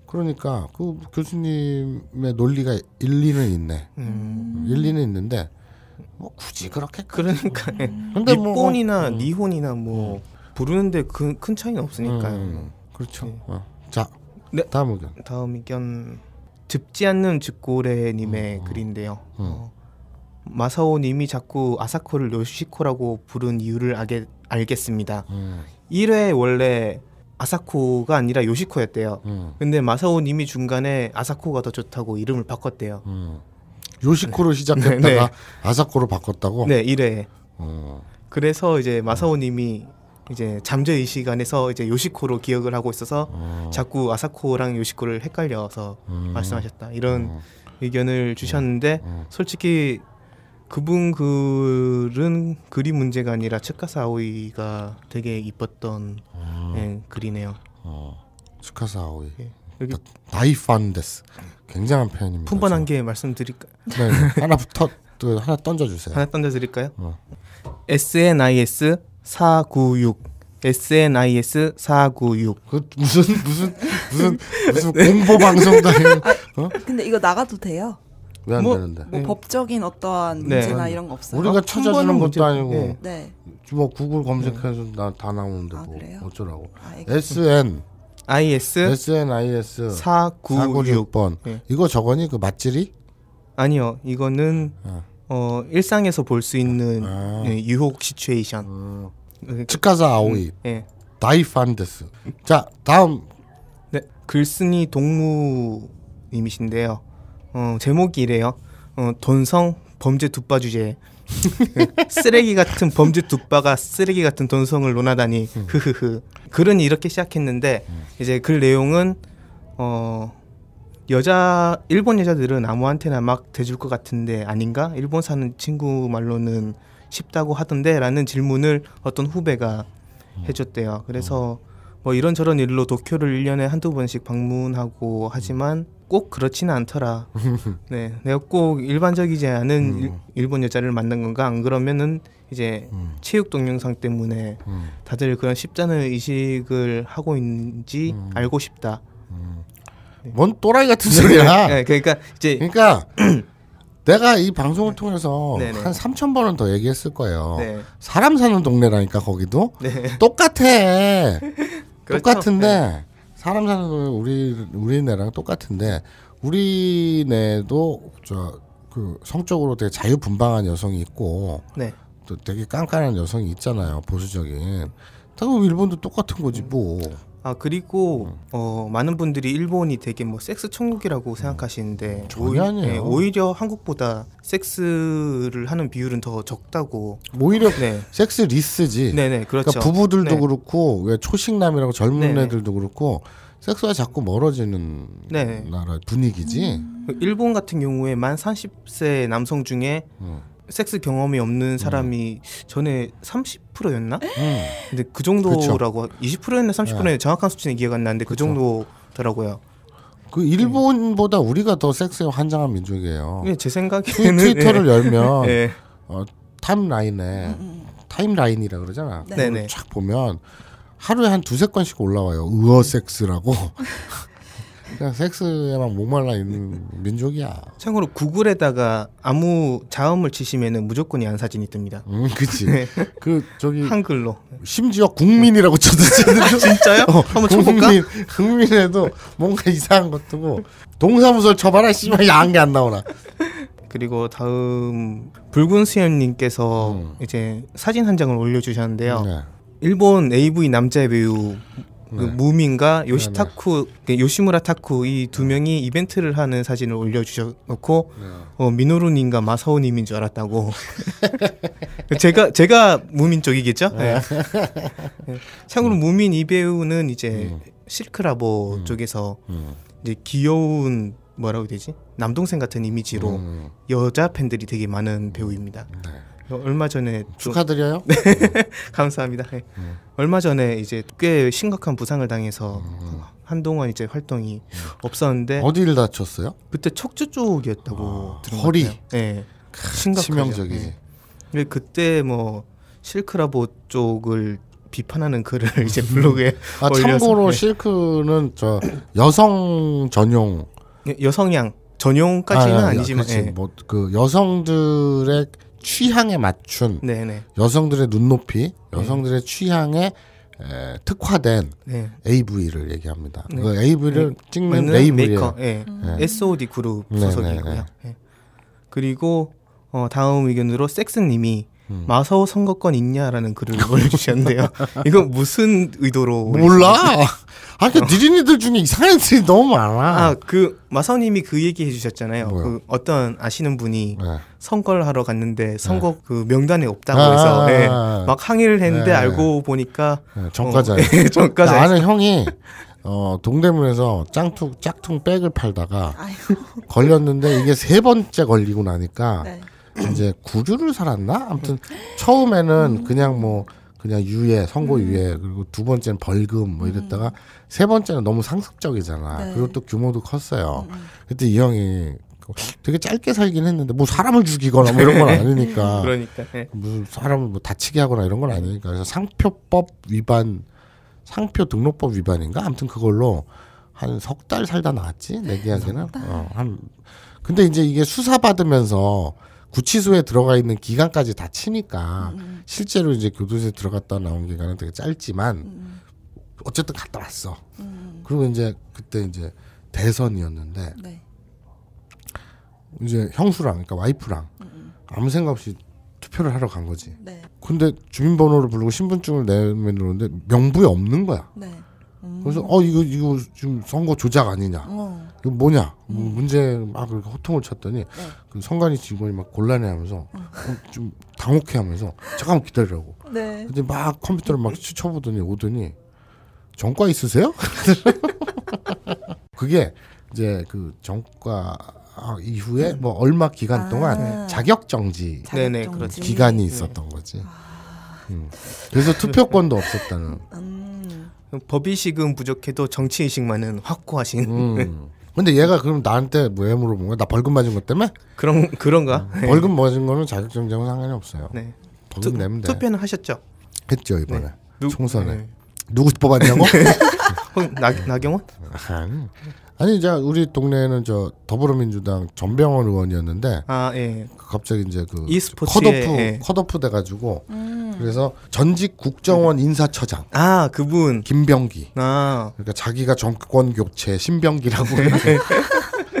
그러니까 그 교수님의 논리가 일리는 있네. 음. 일리는 있는데 뭐 굳이 그렇게 그러니까 음. 근데 니혼이나 뭐, 니혼이나 뭐, 음. 뭐 음. 부르는데 그, 큰 차이는 없으니까요. 음, 그렇죠. 네. 어. 자, 네. 다음 의견. 다음 의견 듣지 않는 즉고래님의 어, 어. 글인데요. 어. 마사오 님이 자꾸 아사코를 요시코라고 부른 이유를 알게, 알겠습니다. 음. 1회 원래 아사코가 아니라 요시코였대요. 음. 근데 마사오 님이 중간에 아사코가 더 좋다고 이름을 바꿨대요. 음. 요시코로 네. 시작했다가 [LAUGHS] 네. 아사코로 바꿨다고? 네, 1회. 어. 그래서 이제 마사오 님이 이제 잠재 의시간에서 이제 요시코로 기억을 하고 있어서 어. 자꾸 아사코랑 요시코를 헷갈려서 음. 말씀하셨다. 이런 어. 의견을 주셨는데 어. 솔직히 그분 글은 그림 문제가 아니라 츠카사 아오이가 되게 이뻤던 아. 예, 글이네요. 어. 츠카사 아오이. 예. 여기 다이판데스 굉장한 편입니다. 품번한 개말씀드릴까 네, 네. [LAUGHS] 하나부터 또 하나 던져주세요. 하나 던져드릴까요? 어. SNIS 496 SNIS 496. 그 무슨 무슨 무슨 무슨 공보 방송도 아니 [LAUGHS] 아, 어? 근데 이거 나가도 돼요? 왜안 뭐, 되는데? 뭐 네. 법적인 어떠한 네. 문제나 네. 이런 거 없어요? 우리가 아, 찾아주는 것도 아니고. 네. 네. 뭐 구글 검색해서 네. 나, 다 나오는데 아, 뭐그 어쩌라고. 아, SN IS SN IS 496. 번 이거 저거니 그 맛질이? 아니요. 이거는 아. 어, 일상에서 볼 수 있는 아. 유혹 시츄에이션. 음. 어. 그러가사 아오이. 음, 다이판데스. 자, 다음. 네. 글쓴이 동무님이신데요. 어, 제목이 이래요. 어, 돈성 범죄 두빠 주제. [LAUGHS] 쓰레기 같은 범죄 두빠가 쓰레기 같은 돈성을 논하다니 음. 흐흐흐. 글은 이렇게 시작했는데 음. 이제 글 내용은 어 여자 일본 여자들은 아무한테나 막 대줄 것 같은데 아닌가? 일본 사는 친구 말로는 쉽다고 하던데라는 질문을 어떤 후배가 음. 해줬대요. 그래서 뭐 이런저런 일로 도쿄를 일년에 한두 번씩 방문하고 하지만 꼭 그렇지는 않더라. [LAUGHS] 네, 내가 꼭 일반적이지 않은 음. 일, 본 여자를 만난 건가? 안 그러면은 이제 음. 체육 동영상 때문에 음. 다들 그런 십자는 의식을 하고 있는지 음. 알고 싶다. 음. 네. 뭔 또라이 같은 네, 소리야? 네. 네, 그러니까 이제 그러니까 [CLEARS THROAT] 내가 이 방송을 통해서 네네. 네. 한 3천 번은 더 얘기했을 거예요. 네. 사람 사는 동네라니까 거기도 네. 똑같아. [LAUGHS] 그렇죠. 똑같은데 사람 사는 거 우리 우리네랑 똑같은데 우리네도 저그 성적으로 되게 자유분방한 여성이 있고 네. 또 되게 깐깐한 여성이 있잖아요 보수적인. 그럼 일본도 똑같은 거지 뭐. 아 그리고 음. 어, 많은 분들이 일본이 되게 뭐 섹스 천국이라고 음. 생각하시는데 음, 전혀 아니에요. 네, 오히려 한국보다 섹스를 하는 비율은 더 적다고. 오히려 네. 섹스 리스지. 네네 네, 그렇죠. 그러니까 부부들도 네. 그렇고 왜 초식남이라고 젊은 네네. 네. 애들도 그렇고 섹스가 자꾸 멀어지는 네네. 나라 분위기지. 음. 일본 같은 경우에 만 30세 남성 중에 음. 섹스 경험이 없는 음. 사람이 음. 전에 30%였나? 음. 근데 그 정도라고 그쵸. 20%였나 30%였나 정확한 수치는 기억 안 나는데 그 그쵸. 그 정도더라고요. 그 일본보다 음. 우리가 더 섹스에 환장한 민족이에요. 예, 제 생각에는 그 트위터를 예. 열면 [LAUGHS] 예. 어, 타임라인에 음, 음, 타임라인이라 그러잖아. 네, 네. 쫙 보면 하루에 한 두세 건씩 올라와요. 의어 섹스라고. [LAUGHS] 그냥 그러니까 섹스에만 목말라 있는 민족이야. 참고로 구글에다가 아무 자음을 치시면은 무조건 이한 사진이 뜹니다. 음, 그치. 네. 그 저기 한글로 심지어 국민이라고 쳐도 [LAUGHS] 진짜요? 어, 한번 쳐볼까? 국민, 국민에도 뭔가 이상한 것 뜨고 동사무소 쳐봐라 씨발 야게안 나오나. 그리고 다음 붉은 수염님께서 음. 이제 사진 한 장을 올려주셨는데요. 네. 일본 AV 남자 배우 그 네. 무민과 네, 요시타쿠 네. 그 요시무라 타쿠 이 두 명이 이벤트를 하는 사진을 올려주셨고 어, 미노루님과 마사오님인 줄 알았다고 [LAUGHS] 제가 제가 무민 쪽이겠죠. 네. 참고로 음. 무민 이 배우는 이제 음. 실크라보 음. 쪽에서 음. 이제 귀여운 뭐라고 되지 남동생 같은 이미지로 음. 여자 팬들이 되게 많은 배우입니다. 네. 어, 얼마 전에 축하드려요. [LAUGHS] 네. 감사합니다. 네. 음. 얼마 전에 이제 꽤 심각한 부상을 당해서 음. 한동안 이제 활동이 음. 없었는데 어디를 다쳤어요? 그때 척추 쪽이었다고 어, 들은 허리. 네. 심각치명적이 네. 그때 뭐 실크라보 쪽을 비판하는 글을 [LAUGHS] 이제 블로그에 아, 올려서 참고로 네. 실크는 저 여성 전용 네, 여성향 전용까지는 아, 니지만 네. 뭐그 여성들의 취향에 맞춘 네네. 네. 여성들의 눈높이, 네. 여성들의 네. 취향에 에, 특화된 네. AV를 얘기합니다. 네. 그 AV를 네. 찍는 레이블이에요. 음. 예. 네. SOD 그룹 소속이고요. 그리고 어, 다음 의견으로 섹스님이 음. 마사오 선거권 있냐라는 글을 올려주셨는데요. [LAUGHS] 이건 무슨 의도로? 몰라. 아, 그 니린이들 중에 이상한 애들이 너무 많아. 아, 그 마사오님이 그 얘기 해주셨잖아요. 그 어떤 아시는 분이 네. 선거를 하러 갔는데 네. 선거 네. 그 명단에 없다고 아~ 해서 네, 막 항의를 했는데 네. 알고 보니까 정과자. 네, 어, 정과자. 아는 [LAUGHS] 형이 어, 동대문에서 짱퉁 짝퉁 백을 팔다가 아이고. 걸렸는데 이게 세 번째 걸리고 나니까. 이제 구주를 살았나? 아무튼 처음에는 그냥 뭐 그냥 유예, 선고 음. 유예, 그리고 두 번째는 벌금 뭐 이랬다가 음. 세 번째는 너무 상습적이잖아. 네. 그리고 또 규모도 컸어요. 음, 그때 이 형이 그 되게 짧게 살긴 했는데 뭐 사람을 죽이거나 뭐 이런 건 아니니까 [LAUGHS] 그러니까 예. 네. 무슨 뭐 사람을 뭐 다치게 하거나 이런 건 아니니까 그래서 상표법 위반 상표 등록법 위반인가 아무튼 그걸로 한 석 달 살다 나왔지 내기하기는 어, 한 근데 이제 이게 수사 받으면서 구치소에 들어가 있는 기간까지 다 치니까 음, 음. 실제로 이제 교도소에 들어갔다 나온 기간은 되게 짧지만 음, 음. 어쨌든 갔다 왔어. 음, 음. 그리고 이제 그때 이제 대선이었는데 네. 이제 형수랑 그러니까 와이프랑 아무 생각 없이 투표를 하러 간 거지. 네. 근데 주민번호를 부르고 신분증을 내밀었는데 명부에 없는 거야. 네. 그래서 어 이거 이거 지금 선거 조작 아니냐. 어. 이 뭐냐 음. 네. 문제 막그 호통을 쳤더니 네. 그 성관이 직원이 막 곤란해하면서 음. 좀 당혹해하면서 잠깐만 기다리라고. 네. 근데 막 컴퓨터를 막 쳐보더니 오더니 정과 있으세요? [LAUGHS] 그게 이제 그정과 이후에 음. 뭐 얼마 기간 아. 동안 아. 자격 정지 기간이 네. 있었던 거지. 아. 음. 그래서 투표권도 없었다는. 음. 법의식은 부족해도 정치의식만은 확고하신. 음. 근데 얘가 그럼 나한테 뭐 왜 물어본 거야? 나 벌금 맞은 것 때문에? 그런 그런가? 네. 벌금 맞은 거는 자격증정은 상관이 없어요. 네. 벌금 투, 내면 돼. 투표는 하셨죠? 했죠 네. 이번에 네. 누, 총선에. 네. 누구 뽑았냐고? [LAUGHS] 나 나경원? 아니 이제 우리 동네에는 저 더불어민주당 전병헌 의원이었는데 아 예. 그 갑자기 이제 그 e 스포츠 컷오프 예. 컷오프 돼가지고 음. 그래서 전직 국정원 음. 인사처장 아 그분 김병기 아 그러니까 자기가 정권 교체 신병기라고 네.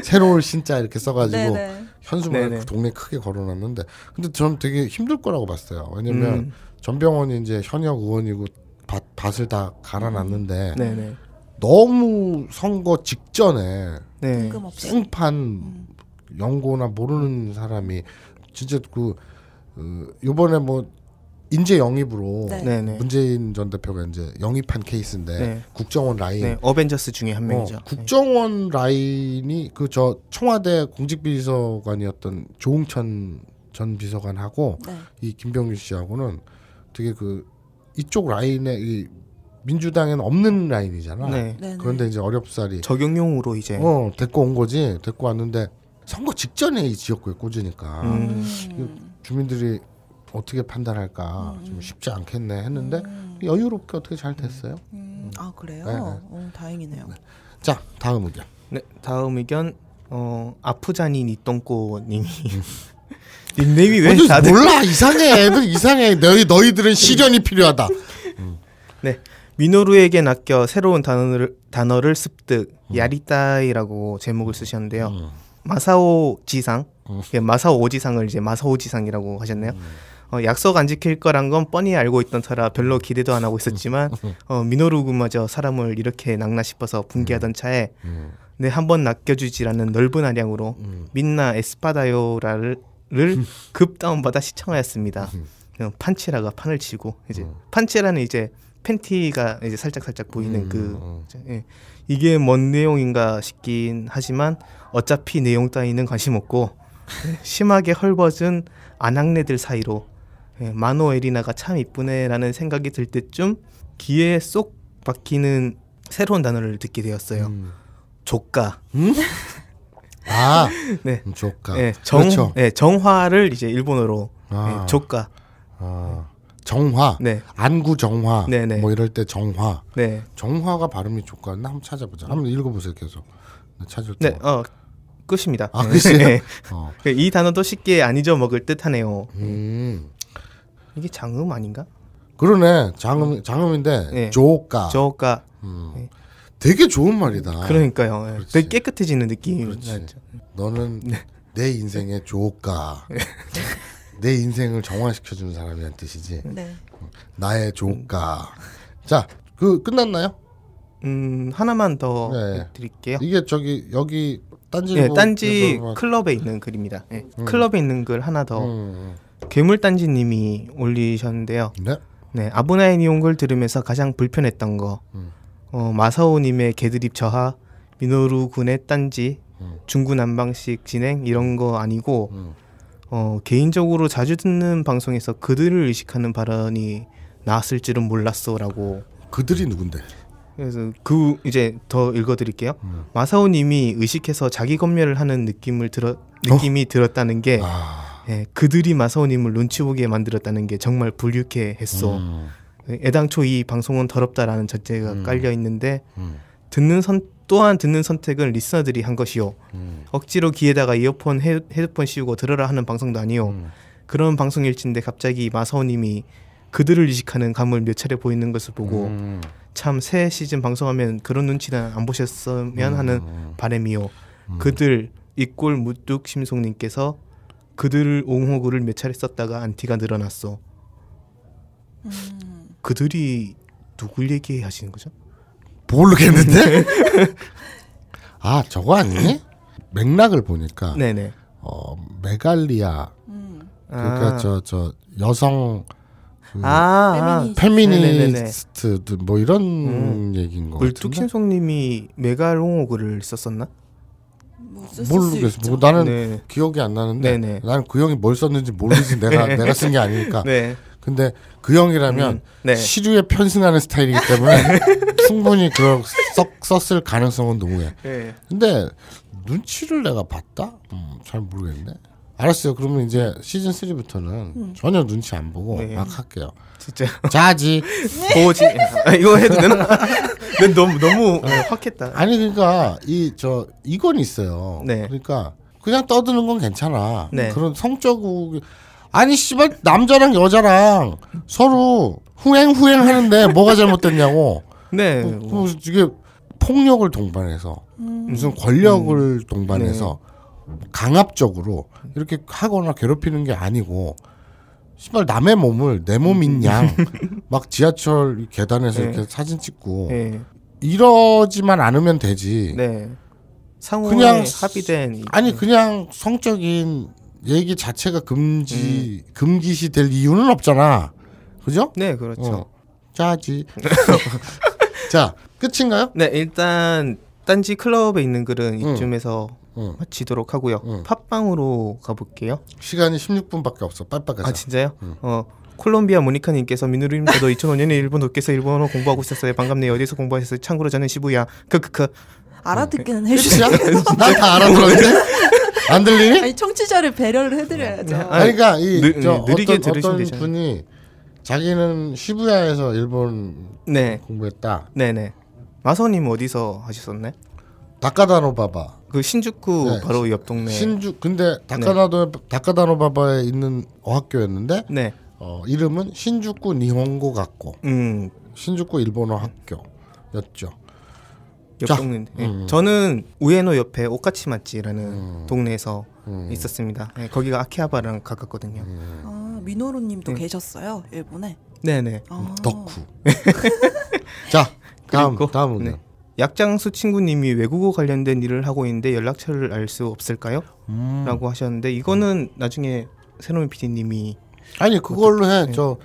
[LAUGHS] 새로운 신자 이렇게 써가지고 네, 네. 현수막을 그 동네 크게 걸어놨는데 근데 저는 되게 힘들 거라고 봤어요 왜냐면 음. 전병헌이 이제 현역 의원이고 밭, 밭을 다 갈아놨는데 음. 너무 선거 직전에 네. 생판 음. 연고나 모르는 사람이 진짜 그 어, 요번에 뭐 인재 영입으로 네. 네, 네. 문재인 전 대표가 이제 영입한 케이스인데 네. 국정원 라인 네. 어벤져스 중에 한 어, 명이죠. 어, 국정원 라인이 그 저 청와대 공직비서관이었던 조홍천 전 비서관하고 네. 이 김병준 씨하고는 되게 그 이쪽 라인의 이 민주당에는 없는 라인이잖아. 네. 네, 네. 그런데 이제 어렵사리 적용용으로 이제 어 데리고 온 거지. 데리고 왔는데 선거 직전에 이 지역구에 꽂으니까 음. 음. 주민들이 어떻게 판단할까 좀 음. 쉽지 않겠네 했는데 음. 여유롭게 어떻게 잘 됐어요. 음. 아 그래요? 네, 네. 어, 다행이네요. 네. 자 다음 의견. 네 다음 의견 어아프자니 이똥꼬님이 [LAUGHS] 닉네임이 왜 다들 몰라 이상해 애들 이상해 너희 너희들은 시련이 필요하다. [LAUGHS] 네 미노루에게 낚여 새로운 단어를 단어를 습득 음. 야리따이라고 제목을 쓰셨는데요. 음. 마사오 지상 음. 예, 마사오 오지상을 이제 마사오 지상이라고 하셨네요. 음. 어, 약속 안 지킬 거란 건 뻔히 알고 있던 터라 별로 음. 기대도 안 하고 있었지만 음. 어, 미노루군마저 사람을 이렇게 낚나 싶어서 분개하던 차에 네, 한번 낚여주지라는 넓은 아량으로 민나 에스파다요라를 급 다운받아 시청하였습니다. 판치라가 판을 치고 이제 판치라는 이제 팬티가 이제 살짝 살짝 보이는 그 음, 그 어. 예. 이게 뭔 내용인가 싶긴 하지만 어차피 내용 따위는 관심 없고 예, 심하게 헐벗은 안악네들 사이로 예, 마노에리나가 참 이쁘네라는 생각이 들 때쯤 귀에 쏙 박히는 새로운 단어를 듣게 되었어요. 조가. 음? 음? [LAUGHS] 아, 네, 음, 조가. 예, 정, 그렇죠. 예, 정화를 이제 일본어로 예, 아. 예, 조가. 아. 정화, 네. 안구 정화, 네, 네. 뭐 이럴 때 정화, 네. 정화가 발음이 좋거나 한번 찾아보자. 한번 읽어보세요 계속. 네, 찾을 네, 때. 네, 어, 끝입니다. 아, 끝이 어. 이 단어도 쉽게 아니죠 먹을 듯하네요. 음. 이게 장음 아닌가? 그러네, 장음 장음인데 조가. 조가. 음. 네. 되게 좋은 말이다. 그러니까요. 그렇지. 되게 깨끗해지는 느낌. 그렇지. 너는 내 인생의 조가. 내 인생을 정화시켜주는 사람이란 뜻이지. 네. 어, 나의 조가. 자, 그 끝났나요? 음 하나만 더 네. 드릴게요. 이게 저기 여기 딴지 네, 뭐 딴지 뭐... 클럽에 있는 글입니다. 네. 음. 클럽에 있는 글 하나 더 음. 음. 괴물 딴지님이 올리셨는데요. 네. 네 아브나인 이온글 들으면서 가장 불편했던 거 음. 어, 마사오님의 개드립 저하, 민호루 군의 딴지, 음. 중구난방식 진행 이런 거 아니고. 음. 어, 개인적으로 자주 듣는 방송에서 그들을 의식하는 발언이 나왔을 줄은 몰랐어라고. 그들이 누군데? 그래서 그 이제 더 읽어드릴게요. 음. 마사오님이 의식해서 자기 검열을 하는 느낌을 들어 어? 느낌이 어? 들었다는 게 아. 예, 그들이 마사오님을 눈치 보게 만들었다는 게 정말 불쾌했어. 음. 애당초 이 방송은 더럽다라는 전제가 음. 깔려 있는데 음. 듣는 선 또한 듣는 선택은 리스너들이 한 것이요. 음. 억지로 귀에다가 이어폰 헤, 헤드폰 씌우고 들으라 하는 방송도 아니요. 음. 그런 방송일진데 갑자기 마사오님이 그들을 의식하는 감을 몇 차례 보이는 것을 보고 음. 참새 시즌 방송하면 그런 눈치는 안 보셨으면 음. 하는 바램이요. 음. 그들 이꼴 무뚝 심송님께서 그들 옹호구를 몇 차례 썼다가 안티가 늘어났어. 음. 그들이 누굴 얘기하시는 거죠? 모르겠는데? 네. [LAUGHS] 아, 저거 아니니? 맥락을 보니까 네네. 어, 메갈리아 음. 그러니까 저저 아. 저 여성 그 아, 아. 페미니스트 뭐 이런 음. 얘기인 거 같은데. 물뚝신송 님이 메갈옹호글을 썼었나? 뭐 모르겠어. 뭐 나는 네. 기억이 안 나는데 네네. 나는 그 형이 뭘 썼는지 모르지 내가 [LAUGHS] 네. 내가 쓴 게 아니니까. 네. 근데 그 형이라면 음, 네. 시류에 편승하는 스타일이기 때문에 [LAUGHS] 충분히 그걸 썩, 썼을 가능성은 농후해. 네. 근데 눈치를 내가 봤다? 음, 잘 모르겠네. 알았어요. 그러면 이제 시즌 3부터는 음. 전혀 눈치 안 보고 네. 막 할게요. 진짜. 자지. [LAUGHS] 보지. 아, 이거 해도 되나? [LAUGHS] 네, 너무 너무 네. 확했다. 아니 그러니까 이 저 이건 있어요. 네. 그러니까 그냥 떠드는 건 괜찮아. 네. 그런 성적 아니 씨발 남자랑 여자랑 서로 후행 후행 하는데 뭐가 잘못됐냐고. [LAUGHS] 네. 그, 그, 이게 폭력을 동반해서 음. 무슨 권력을 음. 동반해서 네. 강압적으로 이렇게 하거나 괴롭히는 게 아니고 씨발 남의 몸을 내 몸인 [LAUGHS] 양 막 지하철 계단에서 네. 이렇게 사진 찍고 네. 이러지만 않으면 되지. 네. 상호 그냥 합의된 아니 그냥 성적인 얘기 자체가 금지 음. 금기시 될 이유는 없잖아. 그죠? 네, 그렇죠. 어. 짜지. [LAUGHS] [LAUGHS] 자, 끝인가요? 네, 일단 딴지 클럽에 있는 글은 이쯤에서 응. 마치도록 하고요. 응. 팟빵으로 가볼게요. 시간이 16분밖에 없어. 빨빨하자. 아 진짜요? 어. 콜롬비아 모니카님께서 미누리님께도 2005년에 일본 도쿄에서 일본어 공부하고 있었어요. 반갑네요. 어디서 공부하셨어요? 참고로 저는 시부야. 크크크. 알아듣기는 해주시요 난다 알아들었는데. [LAUGHS] 안 들리니? 아니 청취자를 배려를 해드려야죠. 네. 아니, 그러니까 이저 어떤, 어떤 분이 자기는 시부야에서 일본 네. 공부했다. 네네. 마선님 어디서 하셨었네? 다카다노바바. 그 신주쿠 네. 바로 옆 동네. 신주 근데 네. 다카다노 네. 다카다노바바에 있는 어학교였는데 네. 어, 이름은 신주쿠 니혼고 같고 음. 신주쿠 일본어 학교였죠. 옆 동네. 네. 음. 저는 우에노 옆에 오카치마치라는 음. 동네에서 음. 있었습니다. 네, 거기가 아키하바랑 가깝거든요. 음. 아, 미노루님도 예. 계셨어요 일본에. 네네. 아. 음, 덕후. [LAUGHS] 자 다음 다음 네. 약장수 친구님이 외국어 관련된 일을 하고 있는데 연락처를 알 수 없을까요? 음. 라고 하셨는데 이거는 나중에 새로운 PD님이 아니 그걸로 해. 네. 저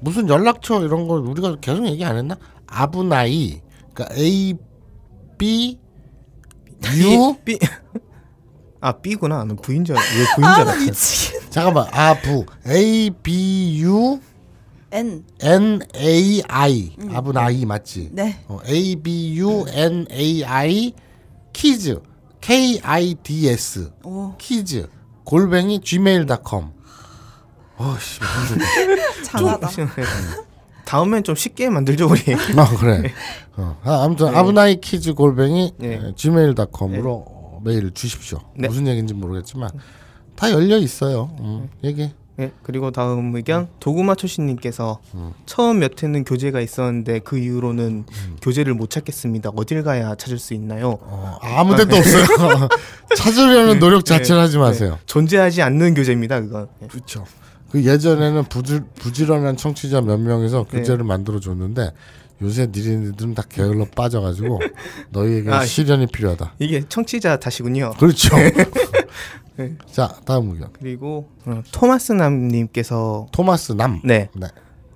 무슨 연락처 이런 걸 우리가 계속 얘기 안 했나? 아부나이 그러니까 A B U B [LAUGHS] 아 B구나. 너 V인 자왜 V인 자 아, 알았어. 잠깐만. 아 부. A B U N N A I 음. 아부나이 맞지? 네. 어, A B U N A I 키즈 K I D S 오. 키즈 골뱅이 gmail.com. 어씨 힘들다. 잘하다. [LAUGHS] 다음엔 좀 쉽게 만들죠 우리. [LAUGHS] 아 그래. 네. 어. 아, 아무튼 네. 아브나이 키즈 골뱅이 네. 네 gmail.com으로 네. 어, 메일 주십시오. 무슨 얘기인지 모르겠지만 다 열려 있어요. 음, 얘기. 네, 그리고 다음 의견 도구마 초신님께서 음. 처음 몇 회는 교재가 있었는데 그 이후로는 음. 교재를 못 찾겠습니다. 어딜 가야 찾을 수 있나요? 어, 아무 데도 아, 없어요. [LAUGHS] 찾으려는 노력 자체를 네, 하지 마세요. 네. 존재하지 않는 교재입니다. 그건. 그렇죠. 그 예전에는 부지, 부지런한 청취자 몇 명에서 네. 교재를 네. 만들어 줬는데 요새 니네들은 다 게을러 빠져가지고 [LAUGHS] 너희에게 아, 시련이 필요하다. 이게 청취자 다시군요. 그렇죠. 네. [LAUGHS] 네. 자 다음 의견. 그리고 어, 토마스 남님께서 토마스 남. 네. 네.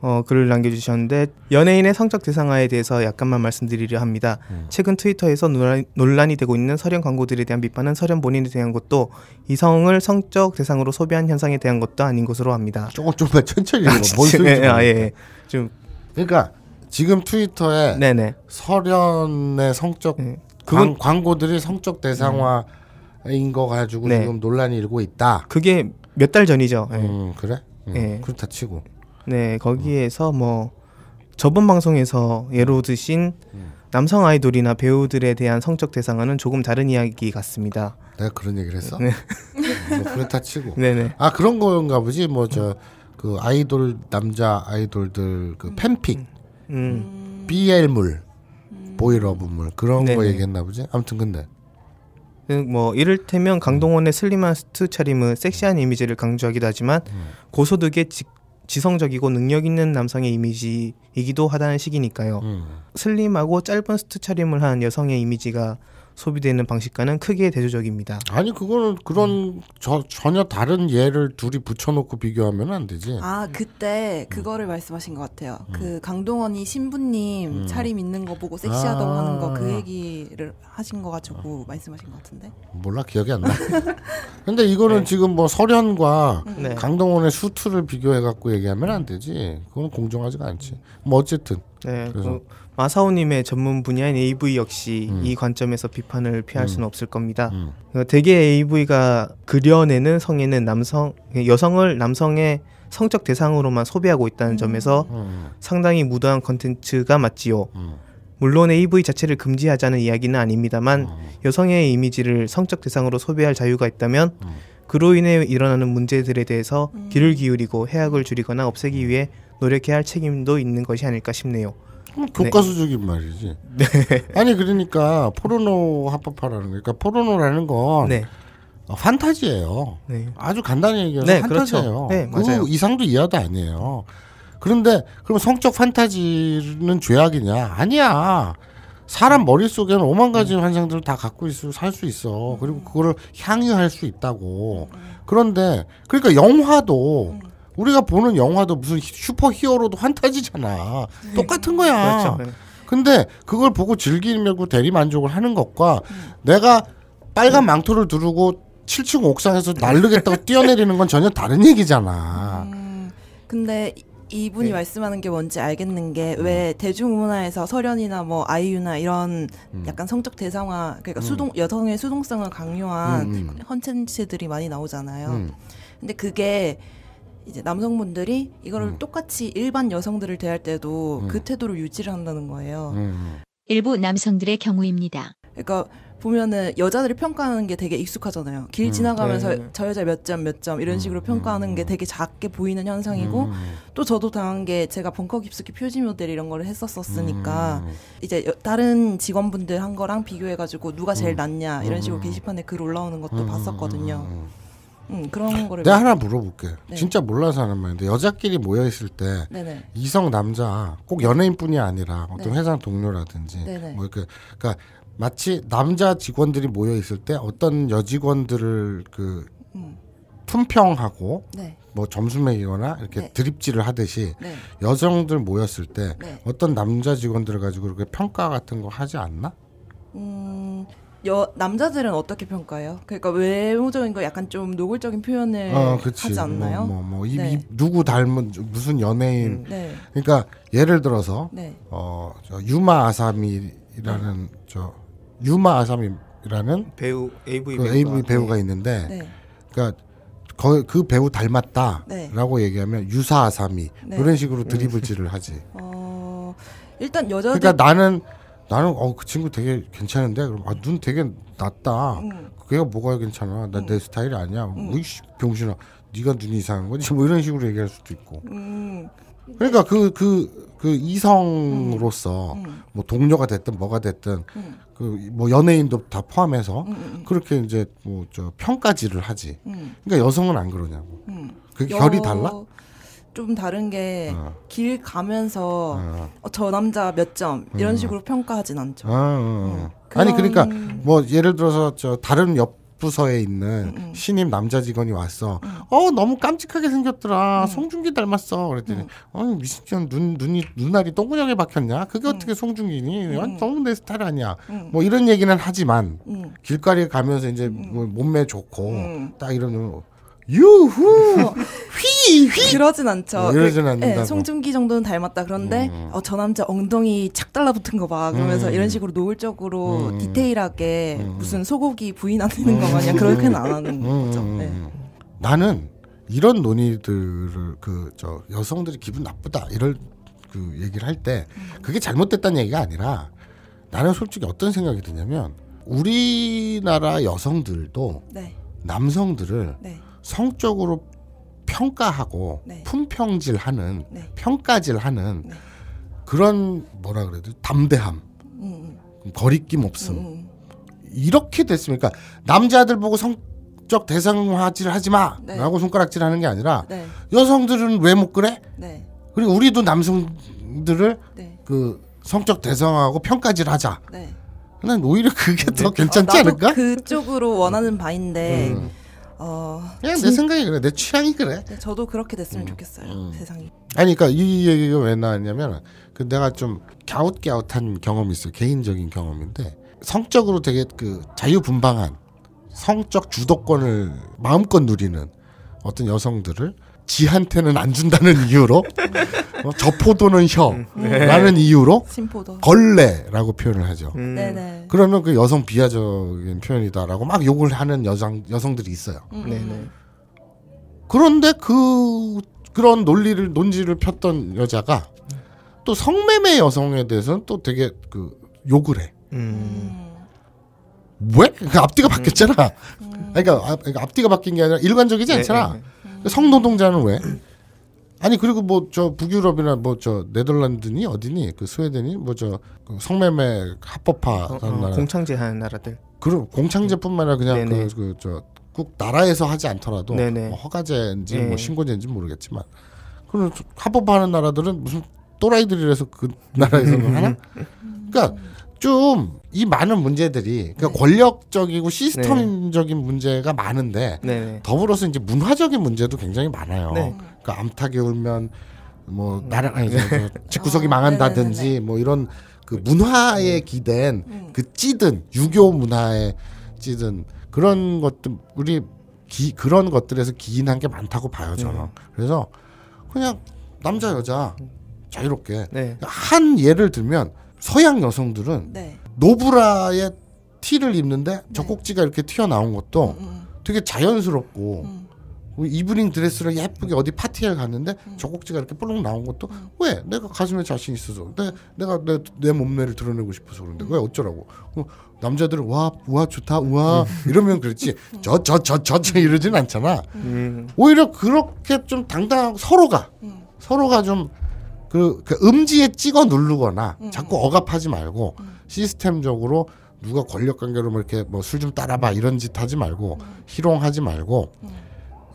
어, 글을 남겨주셨는데 연예인의 성적 대상화에 대해서 약간만 말씀드리려 합니다. 음. 최근 트위터에서 논란, 이 되고 있는 설연 광고들에 대한 비판은 설연 본인에 대한 것도 이성을 성적 대상으로 소비한 현상에 대한 것도 아닌 것으로 합니다. 조금 조금 천천히 읽어. 뭔 아, 예, 예, 아, 예, 예. 좀 그러니까 지금 트위터에 네네. 설연의 성적 네. 예. 그건 광, 고들이 성적 대상화인 거 가지고 네. 지금 논란이 일고 있다. 그게 몇 달 전이죠. 음, 예. 그래? 음, 예. 그렇다 치고. 네 거기에서 뭐 저번 방송에서 예로 드신 음. 음. 남성 아이돌이나 배우들에 대한 성적 대상화는 조금 다른 이야기 같습니다. 내가 그런 얘기를 했어? 네. 음, 뭐 그런 다 치고. [LAUGHS] 네네. 아 그런 건가 보지. 뭐 저 그 아이돌 남자 아이돌들 그 팬픽, 음. BL물, 보이러브물 그런 네네. 거 얘기했나 보지. 아무튼 근데. 뭐 이를테면 강동원의 슬림한 스트 차림은 섹시한 이미지를 강조하기도 하지만 고소득의 직, 지성적이고 능력 있는 남성의 이미지이기도 하다는 식이니까요. 음. 슬림하고 짧은 스트 차림을 한 여성의 이미지가 소비되는 방식과는 크게 대조적입니다. 아니 그거는 그런 음. 저, 전혀 다른 예를 둘이 붙여놓고 비교하면 안 되지. 아 그때 그거를 음. 말씀하신 것 같아요. 음. 그 강동원이 신부님 음. 차림 있는 거 보고 섹시하다고 아~ 하는 거 그 얘기를 하신 거 가지고 말씀하신 것 같은데. 몰라 기억이 안 나. [LAUGHS] 근데 이거는 네. 지금 뭐 설현과 음. 네. 강동원의 수트를 비교해갖고 얘기하면 안 되지. 그건 공정하지가 않지. 뭐 어쨌든. 네. 그래서. 그... 마사오님의 전문 분야인 AV 역시 음. 이 관점에서 비판을 피할 음. 수는 없을 겁니다. 음. 그러니까 대개 AV가 그려내는 성에는 남성, 여성을 남성의 성적 대상으로만 소비하고 있다는 음. 점에서 음. 상당히 무도한 컨텐츠가 맞지요. 음. 물론 AV 자체를 금지하자는 이야기는 아닙니다만 여성의 이미지를 성적 대상으로 소비할 자유가 있다면 그로 인해 일어나는 문제들에 대해서 귀를 기울이고 해악을 줄이거나 없애기 위해 노력해야 할 책임도 있는 것이 아닐까 싶네요. 네. 교과 수적인 말이지. 네. 아니 그러니까 포르노 합법화라는 거. 그러니까 포르노라는 건 네. 어, 판타지예요. 네. 아주 간단히 얘기해서 네, 그렇죠. 판타지예요. 그렇죠. 그 이상도 이하도 아니에요. 그런데 그럼 성적 판타지는 죄악이냐? 아니야. 사람 머릿속에는 오만 가지 환상들을 다 갖고 있을 살수 있어. 그리고 그거를 향유할 수 있다고. 그런데 그러니까 영화도 음. 우리가 보는 영화도 무슨 슈퍼 히어로도 환타지잖아. 네. 똑같은 거야. 그렇죠. 네. 근데 그걸 보고 즐기려고 대리 만족을 하는 것과 음. 내가 빨간 망토를 두르고 7층 옥상에서 날르겠다고 뛰어내리는 건 전혀 다른 얘기잖아. 음, 근데 이분이 네. 말씀하는 게 뭔지 알겠는 게왜 음. 대중문화에서 서련이나 뭐 아이유나 이런 음. 약간 성적 대상화 그러니까 음. 수동 여성의 수동성을 강요한 음, 음. 컨텐츠들이 많이 나오잖아요. 음. 근데 그게 이제 남성분들이 이거를 음. 똑같이 일반 여성들을 대할 때도 음. 그 태도를 유지를 한다는 거예요. 음. 음. 일부 남성들의 경우입니다. 그러니까 보면은 여자들이 평가하는 게 되게 익숙하잖아요. 길 음, 지나가면서 네. 저 여자 몇 점 몇 점 이런 음, 식으로 평가하는 게 되게 작게 보이는 현상이고 또 저도 당한 게 제가 벙커 깊숙이 표지 모델 이런 거를 했었었으니까 이제 다른 직원분들 한 거랑 비교해가지고 누가 제일 낫냐 이런 식으로 게시판에 글 올라오는 것도 봤었거든요. 음, 그런 아, 거를 내가 하나 물어볼게. 네. 진짜 몰라서 하는 말인데 여자끼리 모여 있을 때 네네. 이성 남자 꼭 연예인뿐이 아니라 어떤 네. 회사 동료라든지 네네. 뭐 이렇게 그러니까 마치 남자 직원들이 모여 있을 때 어떤 여직원들을 그 음. 품평하고 네. 뭐 점수 매기거나 이렇게 네. 드립질을 하듯이 네. 여성들 모였을 때 네. 어떤 남자 직원들 을 가지고 이렇게 평가 같은 거 하지 않나? 음... 여, 남자들은 어떻게 평가해요? 그러니까 외모적인 거 약간 좀 노골적인 표현을 아, 하지 않나요? 뭐, 뭐, 뭐. 이, 네. 누구 닮은 무슨 연예인. 음. 네. 그러니까 예를 들어서 네. 어, 저 유마 아사미라는 저 유마 아사미라는 배우 AV 그 AV 배우가 네. 있는데 네. 그러니까 그, 그 배우 닮았다라고 네. 얘기하면 유사 아사미 이런 식으로 드리블질을 음. 하지. 어, 일단 여자 그러니까 나는 나는 어그 친구 되게 괜찮은데 그럼 아, 눈 되게 낮다. 음. 그게 뭐가 괜찮아? 나 내 스타일이 아니야. 음. 뭐 이씨 병신아, 네가 눈이 이상한 거지? 뭐 이런 식으로 얘기할 수도 있고. 음. 그러니까 그 그그 그, 그 이성으로서 뭐 동료가 됐든 뭐가 됐든 그 뭐 연예인도 다 포함해서 그렇게 이제 뭐 저 평가지를 하지. 그러니까 여성은 안 그러냐고. 그 결이 달라? 좀 다른 게길 어. 가면서 어, 저 남자 몇 점 이런 음. 식으로 평가하진 않죠. 아, 어, 어. 음. 아니 그러니까 뭐 예를 들어서 저 다른 옆 부서에 있는 음, 음. 신입 남자 직원이 왔어. 음. 어 너무 깜찍하게 생겼더라. 음. 송중기 닮았어. 그랬더니 어 미친년 눈 눈이 눈알이 동그랗게 박혔냐? 그게 어떻게 송중기니? 아, 너무 내 스타일 아니야. 뭐 이런 얘기는 하지만 길거리 가면서 이제 뭐 몸매 좋고 딱 이런 유후 휘휘 [LAUGHS] 그러진 않죠. 이러진 어, 그, 예, 않는다. 네, 송중기 정도는 닮았다. 그런데 음. 어, 저 남자 엉덩이 착 달라붙은 거 봐. 그러면서 음. 이런 식으로 노골적으로 음, 음. 디테일하게 음, 음. 무슨 소고기 부인하는 거 마냥 그렇게는 안 하는 거죠. 네. 나는 이런 논의들을 그 저 여성들이 기분 나쁘다 이럴 그 얘기를 할 때 그게 잘못됐다는 얘기가 아니라 나는 솔직히 어떤 생각이 드냐면 우리나라 여성들도 네. 남성들을 네. 성적으로 평가하고 네. 품평질하는 네. 평가질하는 네. 그런 뭐라 그래도 담대함, 음, 음. 거리낌 없음 음, 음. 이렇게 됐습니까 그러니까 남자들 보고 성적 대상화질 하지 마라고 네. 손가락질하는 게 아니라 네. 여성들은 왜 못 그래? 네. 그리고 우리도 남성들을 그 성적 대상화하고 평가질하자. 난 오히려 그게 더 괜찮지 어, 않을까? 그쪽으로 원하는 바인데. 음. 어, 그냥 예, 뭐 진... 내 생각이 그래 내 취향이 그래 네, 저도 그렇게 됐으면 음, 좋겠어요 음. 세상이 아니 그러니까 이 얘기가 왜 나왔냐면 그 내가 좀 갸웃갸웃한 경험이 있어요 개인적인 경험인데 성적으로 되게 그 자유분방한 성적 주도권을 마음껏 누리는 어떤 여성들을 지한테는 안 준다는 이유로 어, 저 포도는 혀라는 음. 네. 이유로 심포도. 걸레라고 표현을 하죠. 음. 네네. 네. 그러면 그 여성 비하적인 표현이다라고 막 욕을 하는 여성 여성들이 있어요. 음. 네, 네. 그런데 그 그런 논리를 논지를 폈던 여자가 또 성매매 여성에 대해서는 또 되게 그 욕을 해. 음. 왜? 그 앞뒤가 바뀌었잖아. 음. 그러니까, 앞, 그러니까 앞뒤가 바뀐 게 아니라 일관적이지 않잖아. 네, 네, 성노동자는 왜? 아니 그리고 뭐 저 북유럽이나 뭐 저 네덜란드니 어디니 그 스웨덴이 뭐저 성매매 합법화라는 어, 어, 공창제 하는 나라들. 그럼 공창제뿐만 아니라 그냥 그저 그, 그 나라에서 하지 않더라도 뭐 허가제인지 뭐 네. 뭐 신고제인지 모르겠지만 그런 합법화하는 나라들은 무슨 또라이들이라서 그 나라에서는 [LAUGHS] 하나? 그러니까 좀이 많은 문제들이 그러니까 네. 권력적이고 시스템적인 네. 문제가 많은데 네. 더불어서 이제 문화적인 문제도 굉장히 많아요. 그러니까 암탉이 울면 뭐 음. 나랑 아니 [LAUGHS] 집구석이 아, 망한다든지 네뭐 이런 그 문화에 음. 기댄 음. 그 찌든 유교 문화에 찌든 그런 것들 우리 기, 그런 것들에서 기인한 게 많다고 봐요 저는 음. 그래서 그냥 남자 여자 자유롭게 네. 한 예를 들면 서양 여성들은 네. 노브라의 티를 입는데 젖꼭지가 네. 이렇게 튀어나온 것도 음. 음. 되게 자연스럽고 음. 뭐 이브닝 드레스를 예쁘게 어디 파티에 갔는데 젖꼭지가 음. 이렇게 뿔록 나온 것도 음. 왜 내가 가슴에 자신 있어서 내, 내가 내, 내 몸매를 드러내고 싶어서 그런데 왜 어쩌라고 어, 남자들은 와 우와 좋다 우와 이러면 그렇지 저 저 저저저 이러진 않잖아 오히려 그렇게 좀 당당하고 서로가 서로가 좀 그, 그 음지에 찍어 누르거나 음. 자꾸 억압하지 말고 음. 시스템적으로 누가 권력 관계로 뭐 이렇게 뭐 술 좀 따라봐 이런 짓 하지 말고 음. 희롱하지 말고 음.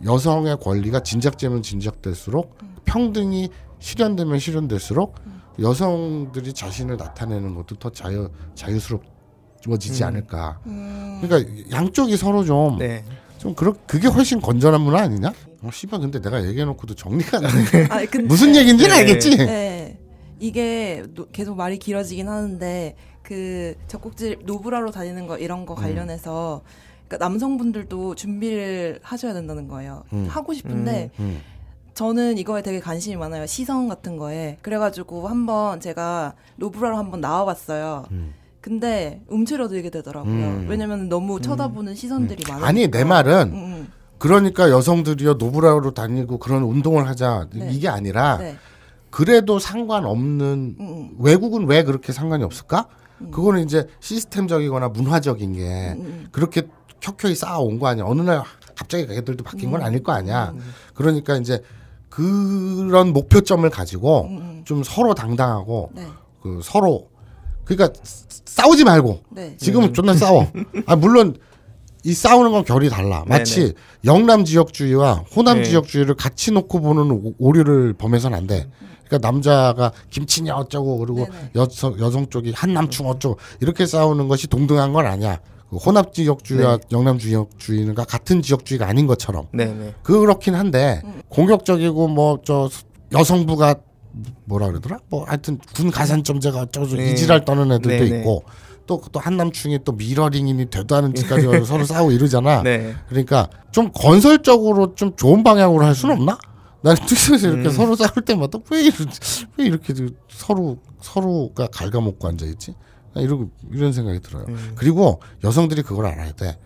여성의 권리가 진작되면 진작될수록 음. 평등이 실현되면 실현될수록 여성들이 자신을 나타내는 것도 더 자유 자유스럽워지지 않을까. 그러니까 양쪽이 서로 좀좀 네. 그렇 그게 훨씬 건전한 문화 아니냐? 어, 씨발 근데 내가 얘기해놓고도 정리가 안 돼. [LAUGHS] 아, 근데, 무슨 얘긴지는 네. 예, 알겠지. 네. 이게 노, 계속 말이 길어지긴 하는데 그 젖꼭지 노브라로 다니는 거 이런 거 음. 관련해서 음. 그러니까 남성분들도 준비를 하셔야 된다는 거예요. 음. 하고 싶은데. 음, 음, 저는 이거에 되게 관심이 많아요. 시선 같은 거에. 그래가지고 한번 제가 노브라로 한번 나와봤어요. 음. 근데 움츠러들게 되더라고요. 음. 왜냐면 너무 쳐다보는 음. 시선들이 음. 많아. 아니 내 말은 그러니까 여성들이요 노브라로 다니고 그런 운동을 하자 네. 이게 아니라 네. 그래도 상관없는 음. 음. 외국은 왜 그렇게 상관이 없을까? 음. 그거는 이제 시스템적이거나 문화적인 게 음. 음. 그렇게 켜켜이 쌓아온 거 아니야. 어느 날 갑자기 애들도 바뀐 건 음. 아닐 거 아니야. 그러니까 이제 그런 목표점을 가지고 좀 서로 당당하고 네. 그 서로 그러니까 싸우지 말고 네. 지금은 음. 존나 싸워. 아 물론 이 싸우는 건 결이 달라. 네, 마치 네네. 영남 지역주의와 호남 네. 지역주의를 같이 놓고 보는 오류를 범해서는 안 돼. 그러니까 남자가 김치냐 어쩌고 그리고 네, 네. 여성 여성 쪽이 한남충 어쩌고 이렇게 싸우는 것이 동등한 건 아니야. 그 혼합 지역주의와 네. 영남 지역주의는가 같은 지역주의가 아닌 것처럼. 네네. 그렇긴 한데 음. 공격적이고 뭐 저 여성부가 뭐라 그러더라? 뭐 하여튼 군 가산점제가 어쩌고 네. 이지랄 떠는 애들도 있고 또, 또 한남충이 또 미러링이니 되다는은까지 [LAUGHS] 와서 서로 싸우고 이러잖아. 네. 그러니까 좀 건설적으로 좀 좋은 방향으로 할 수는 없나? 나는 특수에서 이렇게 음. 서로 싸울 때마다 왜 이렇게, 왜 이렇게 서로, 서로가 갉아먹고 앉아있지? 이러 이런 생각이 들어요. 음. 그리고 여성들이 그걸 알아야 돼.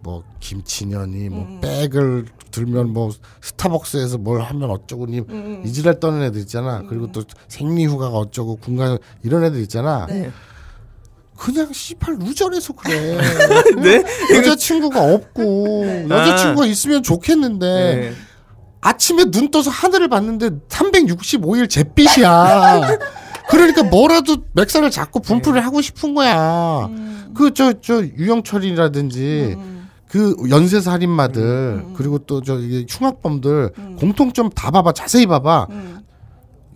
뭐, 김치년이, 뭐, 음. 백을 들면 뭐, 스타벅스에서 뭘 하면 어쩌고니, 음, 음. 이지랄 떠는 애들 있잖아. 그리고 음. 또 생리휴가가 어쩌고, 군간 이런 애들 있잖아. 네. 그냥 씨팔 루전에서 그래. [LAUGHS] 네? 여자친구가 없고 네. 여자친구가 아. 있으면 좋겠는데 네. 아침에 눈 떠서 하늘을 봤는데 365일 잿빛이야. [LAUGHS] 그러니까 뭐라도 맥살을 잡고 분풀을 네. 하고 싶은 거야. 음. 그저저 저 유영철이라든지 음. 음. 그 연쇄 살인마들 음, 음. 그리고 또저 흉악범들 음. 공통점 다 봐봐 자세히 봐봐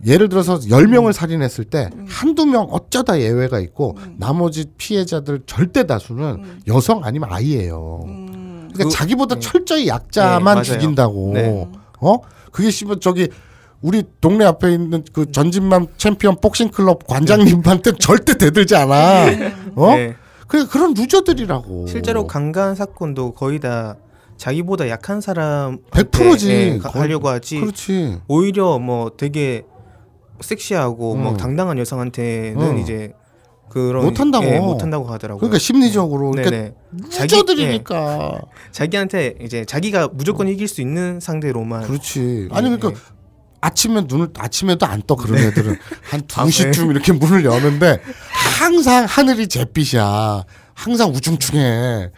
예를 들어서 10명을 음. 살인했을 때 음. 한두 명 어쩌다 예외가 있고 음. 나머지 피해자들 절대 다수는 음. 여성 아니면 아이예요. 음. 그러니까 그, 자기보다 네. 철저히 약자만 네, 죽인다고. 네. 어? 그게 씨발 저기 우리 동네 앞에 있는 그 음. 전진맘 챔피언 복싱 클럽 관장님한테 절대 대들지 않아. 어? 네. 그래 그런 루저들이라고. 실제로 강간 사건도 거의 다 자기보다 약한 사람 100%지 예, 예 가려고 하지. 그렇지. 오히려 뭐 되게 섹시하고 음. 막 당당한 여성한테는 음. 이제 그런 못한다고 예, 못한다고 하더라고요. 그러니까 심리적으로 네. 그러니까 자기들이니까 예, 자기한테 이제 자기가 무조건 이길 수 있는 상대로만. 그렇지. 예, 아니 그러니까 예. 아침에 눈을 아침에도 안 떠 그런 네. 애들은 한 2시쯤 [LAUGHS] 이렇게 문을 여는데 항상 하늘이 잿빛이야. 항상 우중충해.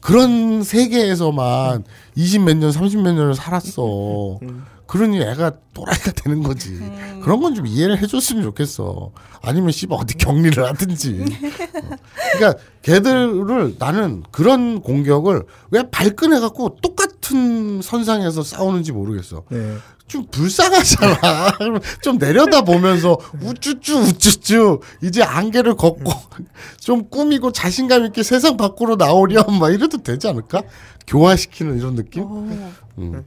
그런 세계에서만 20몇 년, 30몇 년을 살았어. 음. 그러니 애가 또라이가 되는 거지. 음. 그런 건 좀 이해를 해줬으면 좋겠어. 아니면 씨발 어디 음. 격리를 하든지. 어. 그러니까 걔들을 나는 그런 공격을 왜 발끈해갖고 똑같은 선상에서 싸우는지 모르겠어. 네. 좀 불쌍하잖아. [LAUGHS] 좀 내려다 보면서 우쭈쭈 우쭈쭈 이제 안개를 걷고 [LAUGHS] 좀 꾸미고 자신감 있게 세상 밖으로 나오렴 막 이래도 되지 않을까? 교화시키는 이런 느낌. 어. 음.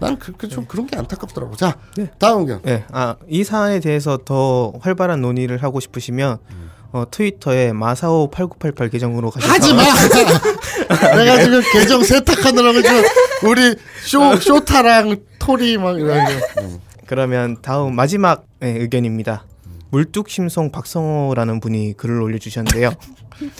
난 그렇게 그 좀 네. 그런 게 안타깝더라고. 자, 네. 다음 경. 네, 아이 사안에 대해서 더 활발한 논의를 하고 싶으시면. 음. 어, 트위터에 마사오 8988 계정으로 가시면 하지 마. [LAUGHS] 내가 지금 계정 세탁하느라고 지금 우리 쇼 쇼타랑 토리 막 이런 거. 음. 그러면 다음 마지막 네, 의견입니다. 물뚝심송 박성호라는 분이 글을 올려주셨는데요.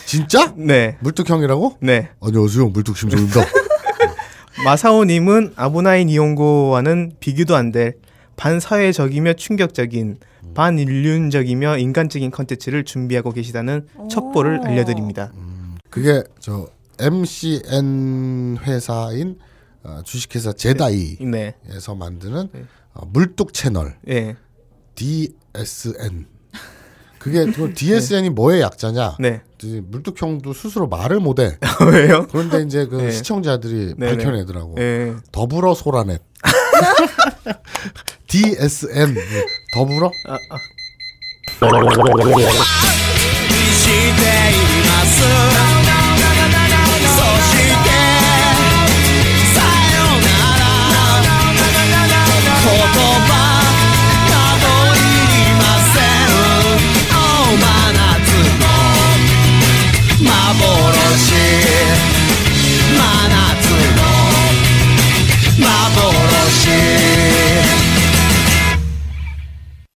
진짜? 네. 물뚝형이라고? 네. 안녕하세요, 물뚝심송입니다. [LAUGHS] 마사오님은 아보나인 이용고와는 비교도 안 될 반사회적이며 충격적인 반인륜적이며 인간적인 컨텐츠를 준비하고 계시다는 첩보를 알려드립니다. 음. 그게 저 MCN 회사인 어, 주식회사 제다이에서 네. 네. 만드는 네. 어, 물뚝 채널 예. [LAUGHS] 네. DSN 그게 그 DSN이 뭐의 약자냐? 물뚝형도 스스로 말을 못해. [LAUGHS] 아, 왜요? 그런데 이제 그 [LAUGHS] 네. 시청자들이 네, 밝혀내더라고. 예. 더불어 소라넷. DSN 더불어 아, 아.